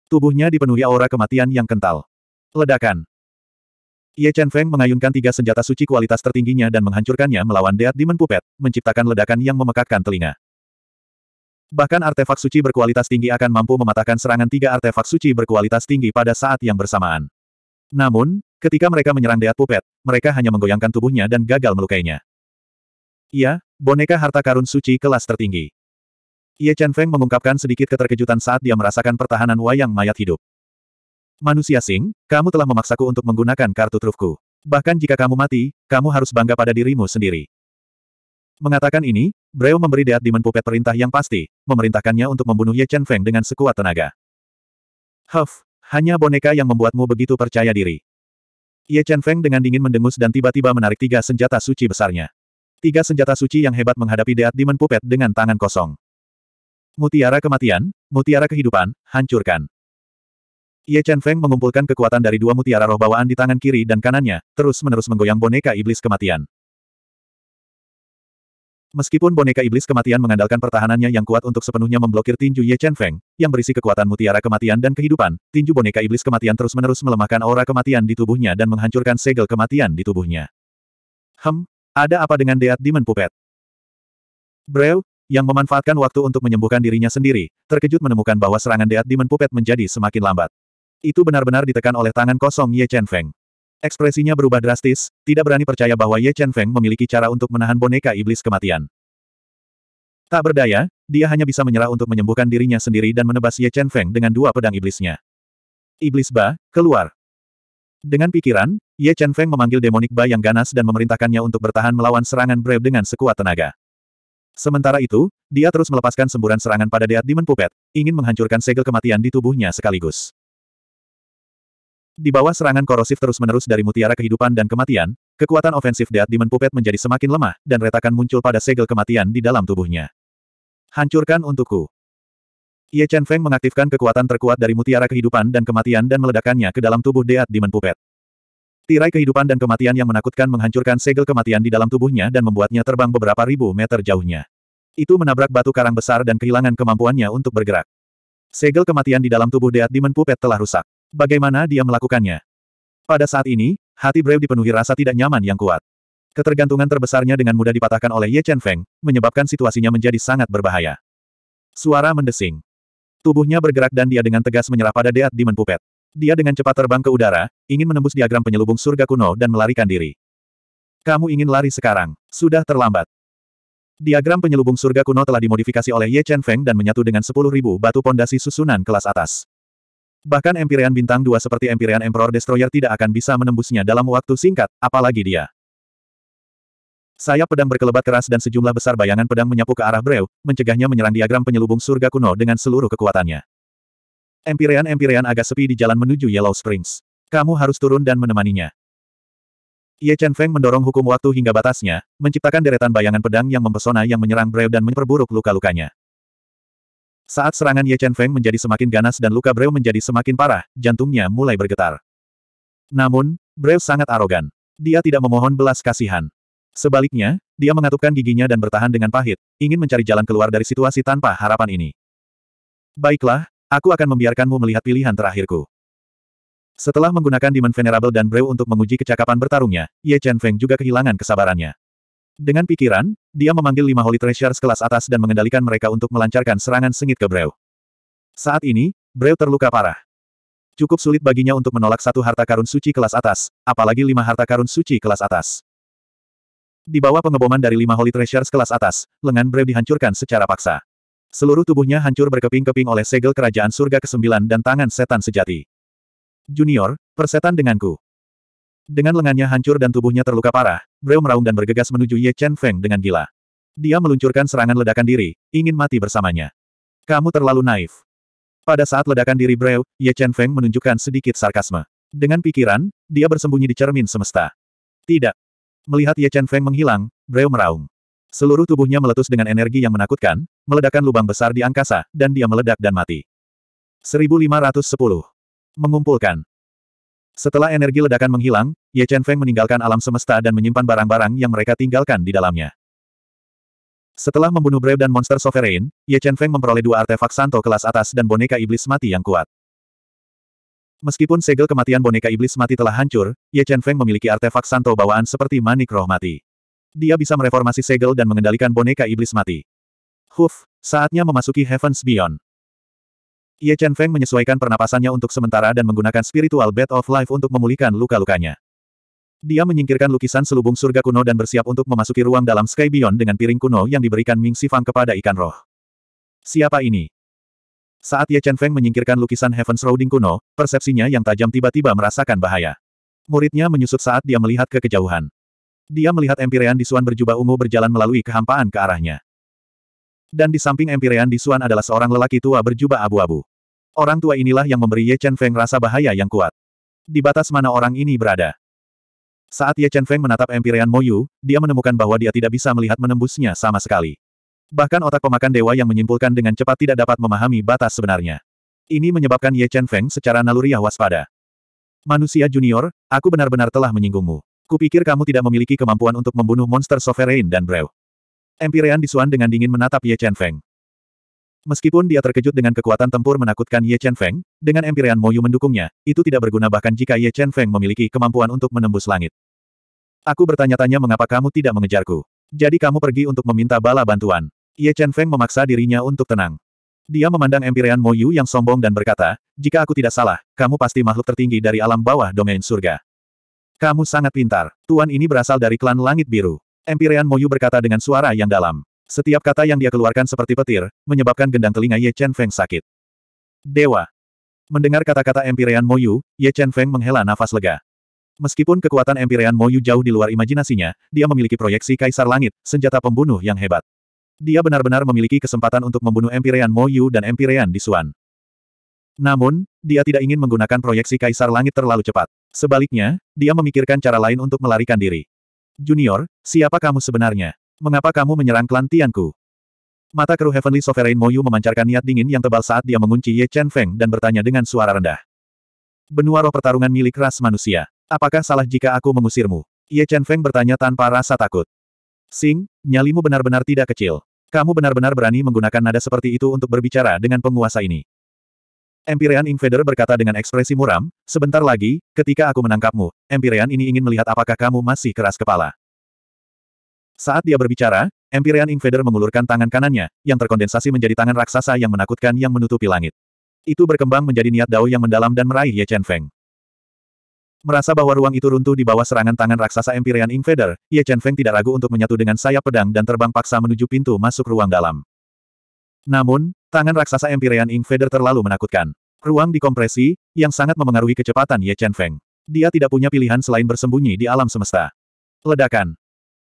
Tubuhnya dipenuhi aura kematian yang kental. Ledakan. Ye Chen Feng mengayunkan tiga senjata suci kualitas tertingginya dan menghancurkannya melawan Deat Demon Puppet, menciptakan ledakan yang memekakkan telinga. Bahkan artefak suci berkualitas tinggi akan mampu mematahkan serangan tiga artefak suci berkualitas tinggi pada saat yang bersamaan. Namun, ketika mereka menyerang Deat Puppet, mereka hanya menggoyangkan tubuhnya dan gagal melukainya. Ya, boneka harta karun suci kelas tertinggi. Ye Chen Feng mengungkapkan sedikit keterkejutan saat dia merasakan pertahanan wayang mayat hidup. Manusia Sing, kamu telah memaksaku untuk menggunakan kartu trufku. Bahkan jika kamu mati, kamu harus bangga pada dirimu sendiri. Mengatakan ini, Breo memberi Deat Demon Puppet perintah yang pasti, memerintahkannya untuk membunuh Ye Chen Feng dengan sekuat tenaga. Huff, hanya boneka yang membuatmu begitu percaya diri. Ye Chen Feng dengan dingin mendengus dan tiba-tiba menarik tiga senjata suci besarnya. Tiga senjata suci yang hebat menghadapi Deat Demon Puppet dengan tangan kosong. Mutiara kematian, mutiara kehidupan, hancurkan. Ye Chen Feng mengumpulkan kekuatan dari dua mutiara roh bawaan di tangan kiri dan kanannya, terus-menerus menggoyang boneka iblis kematian. Meskipun boneka iblis kematian mengandalkan pertahanannya yang kuat untuk sepenuhnya memblokir tinju Ye Chen Feng, yang berisi kekuatan mutiara kematian dan kehidupan, tinju boneka iblis kematian terus-menerus melemahkan aura kematian di tubuhnya dan menghancurkan segel kematian di tubuhnya. Hem, ada apa dengan Deat Demon Puppet? Brew, yang memanfaatkan waktu untuk menyembuhkan dirinya sendiri, terkejut menemukan bahwa serangan Deat Demon Puppet menjadi semakin lambat. Itu benar-benar ditekan oleh tangan kosong Ye Chen Feng. Ekspresinya berubah drastis, tidak berani percaya bahwa Ye Chen Feng memiliki cara untuk menahan boneka iblis kematian. Tak berdaya, dia hanya bisa menyerah untuk menyembuhkan dirinya sendiri dan menebas Ye Chen Feng dengan dua pedang iblisnya. Iblis Ba, keluar. Dengan pikiran, Ye Chen Feng memanggil demonik Ba yang ganas dan memerintahkannya untuk bertahan melawan serangan Brave dengan sekuat tenaga. Sementara itu, dia terus melepaskan semburan serangan pada Deat Demon Puppet, ingin menghancurkan segel kematian di tubuhnya sekaligus. Di bawah serangan korosif terus-menerus dari mutiara kehidupan dan kematian, kekuatan ofensif Dead Demon Puppet menjadi semakin lemah, dan retakan muncul pada segel kematian di dalam tubuhnya. Hancurkan untukku. Ye Chen Feng mengaktifkan kekuatan terkuat dari mutiara kehidupan dan kematian dan meledakkannya ke dalam tubuh Dead Demon Puppet. Tirai kehidupan dan kematian yang menakutkan menghancurkan segel kematian di dalam tubuhnya dan membuatnya terbang beberapa ribu meter jauhnya. Itu menabrak batu karang besar dan kehilangan kemampuannya untuk bergerak. Segel kematian di dalam tubuh Dead Demon Puppet telah rusak bagaimana dia melakukannya. Pada saat ini, hati Brave dipenuhi rasa tidak nyaman yang kuat. Ketergantungan terbesarnya dengan mudah dipatahkan oleh Ye Chen Feng, menyebabkan situasinya menjadi sangat berbahaya. Suara mendesing. Tubuhnya bergerak dan dia dengan tegas menyerah pada Deat Demon Puppet. Dia dengan cepat terbang ke udara, ingin menembus diagram penyelubung surga kuno dan melarikan diri. Kamu ingin lari sekarang, sudah terlambat. Diagram penyelubung surga kuno telah dimodifikasi oleh Ye Chen Feng dan menyatu dengan 10.000 batu pondasi susunan kelas atas. Bahkan Empyrean Bintang dua seperti Empyrean Emperor Destroyer tidak akan bisa menembusnya dalam waktu singkat, apalagi dia. Sayap pedang berkelebat keras dan sejumlah besar bayangan pedang menyapu ke arah Breu, mencegahnya menyerang diagram penyelubung surga kuno dengan seluruh kekuatannya. Empyrean-Empyrean agak sepi di jalan menuju Yellow Springs. Kamu harus turun dan menemaninya. Ye Chen Feng mendorong hukum waktu hingga batasnya, menciptakan deretan bayangan pedang yang mempesona yang menyerang Breu dan memperburuk luka-lukanya. Saat serangan Ye Chen Feng menjadi semakin ganas dan luka Breu menjadi semakin parah, jantungnya mulai bergetar. Namun, Breu sangat arogan. Dia tidak memohon belas kasihan. Sebaliknya, dia mengatupkan giginya dan bertahan dengan pahit, ingin mencari jalan keluar dari situasi tanpa harapan ini. Baiklah, aku akan membiarkanmu melihat pilihan terakhirku. Setelah menggunakan Demon Venerable dan Breu untuk menguji kecakapan bertarungnya, Ye Chen Feng juga kehilangan kesabarannya. Dengan pikiran, dia memanggil lima Holy Treasures kelas atas dan mengendalikan mereka untuk melancarkan serangan sengit ke Breu. Saat ini, Breu terluka parah. Cukup sulit baginya untuk menolak satu harta karun suci kelas atas, apalagi lima harta karun suci kelas atas. Di bawah pengeboman dari lima Holy Treasures kelas atas, lengan Breu dihancurkan secara paksa. Seluruh tubuhnya hancur berkeping-keping oleh segel kerajaan surga ke-9 dan tangan setan sejati. Junior, persetan denganku. Dengan lengannya hancur dan tubuhnya terluka parah, Breu meraung dan bergegas menuju Ye Chen Feng dengan gila. Dia meluncurkan serangan ledakan diri, ingin mati bersamanya. Kamu terlalu naif. Pada saat ledakan diri Breu, Ye Chen Feng menunjukkan sedikit sarkasme. Dengan pikiran, dia bersembunyi di cermin semesta. Tidak. Melihat Ye Chen Feng menghilang, Breu meraung. Seluruh tubuhnya meletus dengan energi yang menakutkan, meledakkan lubang besar di angkasa, dan dia meledak dan mati. 1510. Mengumpulkan. Setelah energi ledakan menghilang, Ye Chen Feng meninggalkan alam semesta dan menyimpan barang-barang yang mereka tinggalkan di dalamnya. Setelah membunuh Brave dan Monster Sovereign, Ye Chen Feng memperoleh dua artefak santo kelas atas dan boneka iblis mati yang kuat. Meskipun segel kematian boneka iblis mati telah hancur, Ye Chen Feng memiliki artefak santo bawaan seperti manik roh mati. Dia bisa mereformasi segel dan mengendalikan boneka iblis mati. Huf, saatnya memasuki Heavens Beyond. Ye Chen Feng menyesuaikan pernapasannya untuk sementara dan menggunakan spiritual bed of life untuk memulihkan luka-lukanya. Dia menyingkirkan lukisan selubung surga kuno dan bersiap untuk memasuki ruang dalam Sky Beyond dengan piring kuno yang diberikan Ming Sifang kepada ikan roh. Siapa ini? Saat Ye Chen Feng menyingkirkan lukisan Heaven's Roading kuno, persepsinya yang tajam tiba-tiba merasakan bahaya. Muridnya menyusut saat dia melihat ke kejauhan. Dia melihat Empirean Di Disuan berjubah ungu berjalan melalui kehampaan ke arahnya. Dan di samping Empirean Di Disuan adalah seorang lelaki tua berjubah abu-abu. Orang tua inilah yang memberi Ye Chen Feng rasa bahaya yang kuat. Di batas mana orang ini berada? Saat Ye Chen Feng menatap Empyrean Moyu, dia menemukan bahwa dia tidak bisa melihat menembusnya sama sekali. Bahkan otak pemakan dewa yang menyimpulkan dengan cepat tidak dapat memahami batas sebenarnya. Ini menyebabkan Ye Chen Feng secara naluriah waspada. Manusia junior, aku benar-benar telah menyinggungmu. Kupikir kamu tidak memiliki kemampuan untuk membunuh monster sovereign dan brew. Empyrean disuan dengan dingin menatap Ye Chen Feng. Meskipun dia terkejut dengan kekuatan tempur menakutkan Ye Chen Feng, dengan Empyrean Moyu mendukungnya, itu tidak berguna bahkan jika Ye Chen Feng memiliki kemampuan untuk menembus langit. Aku bertanya-tanya mengapa kamu tidak mengejarku. Jadi kamu pergi untuk meminta bala bantuan. Ye Chen Feng memaksa dirinya untuk tenang. Dia memandang Empyrean Moyu yang sombong dan berkata, jika aku tidak salah, kamu pasti makhluk tertinggi dari alam bawah domain surga. Kamu sangat pintar. Tuan ini berasal dari klan Langit Biru. Empyrean Moyu berkata dengan suara yang dalam. Setiap kata yang dia keluarkan seperti petir, menyebabkan gendang telinga Ye Chen Feng sakit. Dewa. Mendengar kata-kata Empyrean Moyu, Ye Chen Feng menghela nafas lega. Meskipun kekuatan Empyrean Moyu jauh di luar imajinasinya, dia memiliki proyeksi Kaisar Langit, senjata pembunuh yang hebat. Dia benar-benar memiliki kesempatan untuk membunuh Empyrean Moyu dan Empyrean di Suan. Namun, dia tidak ingin menggunakan proyeksi kaisar langit terlalu cepat. Sebaliknya, dia memikirkan cara lain untuk melarikan diri. Junior, siapa kamu sebenarnya? Mengapa kamu menyerang klan Tianku? Mata keruh Heavenly Sovereign Moyu memancarkan niat dingin yang tebal saat dia mengunci Ye Chen Feng dan bertanya dengan suara rendah. Benua roh pertarungan milik ras manusia. Apakah salah jika aku mengusirmu? Ye Chen Feng bertanya tanpa rasa takut. Sing, nyalimu benar-benar tidak kecil. Kamu benar-benar berani menggunakan nada seperti itu untuk berbicara dengan penguasa ini. Empyrean Invader berkata dengan ekspresi muram, sebentar lagi, ketika aku menangkapmu, Empyrean ini ingin melihat apakah kamu masih keras kepala. Saat dia berbicara, Empyrean Invader mengulurkan tangan kanannya, yang terkondensasi menjadi tangan raksasa yang menakutkan yang menutupi langit. Itu berkembang menjadi niat Dao yang mendalam dan meraih Ye Chen Feng. Merasa bahwa ruang itu runtuh di bawah serangan tangan raksasa Empyrean Invader, Ye Chen Feng tidak ragu untuk menyatu dengan sayap pedang dan terbang paksa menuju pintu masuk ruang dalam. Namun, tangan raksasa Empyrean Invader terlalu menakutkan. Ruang dikompresi, yang sangat memengaruhi kecepatan Ye Chen Feng. Dia tidak punya pilihan selain bersembunyi di alam semesta. Ledakan.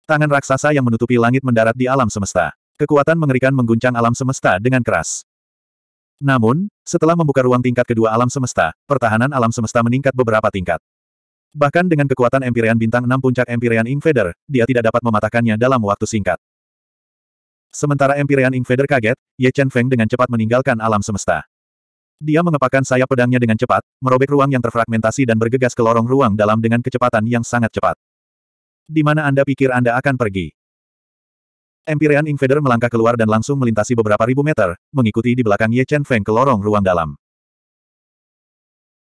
Tangan raksasa yang menutupi langit mendarat di alam semesta. Kekuatan mengerikan mengguncang alam semesta dengan keras. Namun, setelah membuka ruang tingkat kedua alam semesta, pertahanan alam semesta meningkat beberapa tingkat. Bahkan dengan kekuatan Empyrean Bintang 6 puncak Empyrean Invader, dia tidak dapat mematahkannya dalam waktu singkat. Sementara Empyrean Invader kaget, Ye Chen Feng dengan cepat meninggalkan alam semesta. Dia mengepakkan sayap pedangnya dengan cepat, merobek ruang yang terfragmentasi dan bergegas ke lorong ruang dalam dengan kecepatan yang sangat cepat. Di mana Anda pikir Anda akan pergi? Empyrean Invader melangkah keluar dan langsung melintasi beberapa ribu meter, mengikuti di belakang Ye Chen Feng ke lorong ruang dalam.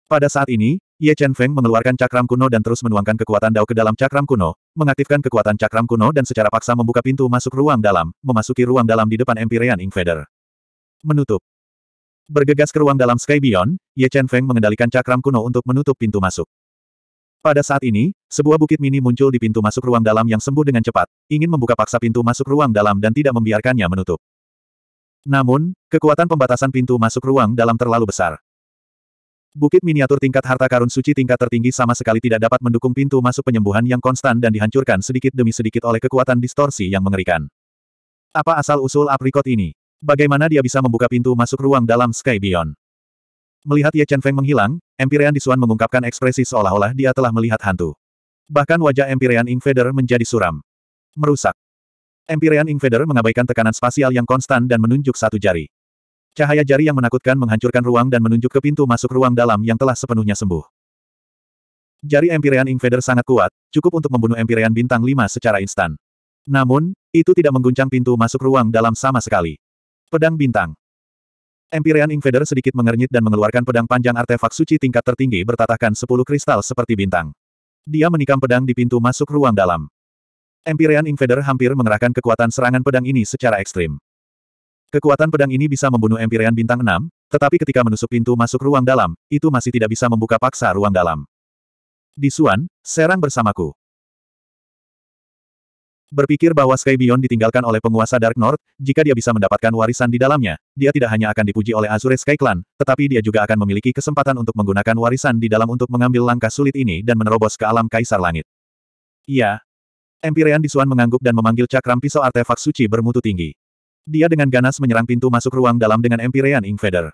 Pada saat ini, Ye Chen Feng mengeluarkan cakram kuno dan terus menuangkan kekuatan dao ke dalam cakram kuno, mengaktifkan kekuatan cakram kuno dan secara paksa membuka pintu masuk ruang dalam, memasuki ruang dalam di depan Empyrean Invader. Menutup. Bergegas ke ruang dalam Sky Beyond, Ye Chen Feng mengendalikan cakram kuno untuk menutup pintu masuk. Pada saat ini, sebuah bukit mini muncul di pintu masuk ruang dalam yang sembuh dengan cepat, ingin membuka paksa pintu masuk ruang dalam dan tidak membiarkannya menutup. Namun, kekuatan pembatasan pintu masuk ruang dalam terlalu besar. Bukit miniatur tingkat harta karun suci tingkat tertinggi sama sekali tidak dapat mendukung pintu masuk penyembuhan yang konstan dan dihancurkan sedikit demi sedikit oleh kekuatan distorsi yang mengerikan. Apa asal-usul aprikot ini? Bagaimana dia bisa membuka pintu masuk ruang dalam Sky Beyond? Melihat Ye Chen Feng menghilang, Empirean Disuan mengungkapkan ekspresi seolah-olah dia telah melihat hantu. Bahkan wajah Empirean Invader menjadi suram. Merusak. Empirean Invader mengabaikan tekanan spasial yang konstan dan menunjuk satu jari. Cahaya jari yang menakutkan menghancurkan ruang dan menunjuk ke pintu masuk ruang dalam yang telah sepenuhnya sembuh. Jari Empirean Invader sangat kuat, cukup untuk membunuh Empirean Bintang 5 secara instan. Namun, itu tidak mengguncang pintu masuk ruang dalam sama sekali. Pedang Bintang Empyrean Invader sedikit mengernyit dan mengeluarkan pedang panjang artefak suci tingkat tertinggi bertatahkan sepuluh kristal seperti bintang. Dia menikam pedang di pintu masuk ruang dalam. Empyrean Invader hampir mengerahkan kekuatan serangan pedang ini secara ekstrim. Kekuatan pedang ini bisa membunuh Empyrean bintang 6, tetapi ketika menusuk pintu masuk ruang dalam, itu masih tidak bisa membuka paksa ruang dalam. Di Suan, serang bersamaku. Berpikir bahwa Sky Beyond ditinggalkan oleh penguasa Dark North, jika dia bisa mendapatkan warisan di dalamnya, dia tidak hanya akan dipuji oleh Azure Sky Clan, tetapi dia juga akan memiliki kesempatan untuk menggunakan warisan di dalam untuk mengambil langkah sulit ini dan menerobos ke alam Kaisar Langit. Iya. Empyrean Disuan mengangguk dan memanggil cakram pisau artefak suci bermutu tinggi. Dia dengan ganas menyerang pintu masuk ruang dalam dengan Empyrean Invader.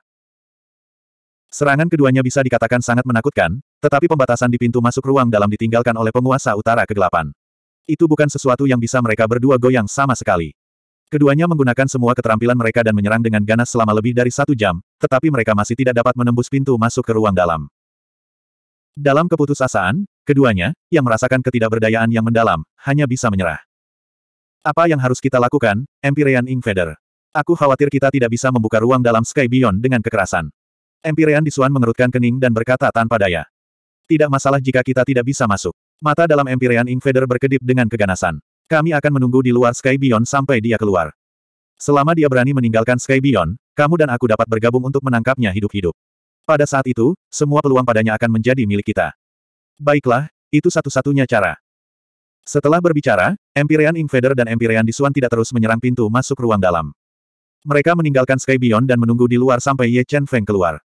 Serangan keduanya bisa dikatakan sangat menakutkan, tetapi pembatasan di pintu masuk ruang dalam ditinggalkan oleh penguasa utara kegelapan. Itu bukan sesuatu yang bisa mereka berdua goyang sama sekali. Keduanya menggunakan semua keterampilan mereka dan menyerang dengan ganas selama lebih dari satu jam, tetapi mereka masih tidak dapat menembus pintu masuk ke ruang dalam. Dalam keputusasaan, keduanya, yang merasakan ketidakberdayaan yang mendalam, hanya bisa menyerah. Apa yang harus kita lakukan, Empyrean Invader? Aku khawatir kita tidak bisa membuka ruang dalam Sky Beyond dengan kekerasan. Empyrean Disuan mengerutkan kening dan berkata tanpa daya. Tidak masalah jika kita tidak bisa masuk. Mata dalam Empyrean Invader berkedip dengan keganasan. Kami akan menunggu di luar Sky Beyond sampai dia keluar. Selama dia berani meninggalkan Sky Beyond, kamu dan aku dapat bergabung untuk menangkapnya hidup-hidup. Pada saat itu, semua peluang padanya akan menjadi milik kita. Baiklah, itu satu-satunya cara. Setelah berbicara, Empyrean Invader dan Empyrean Disuan tidak terus menyerang pintu masuk ruang dalam. Mereka meninggalkan Sky Beyond dan menunggu di luar sampai Ye Chen Feng keluar.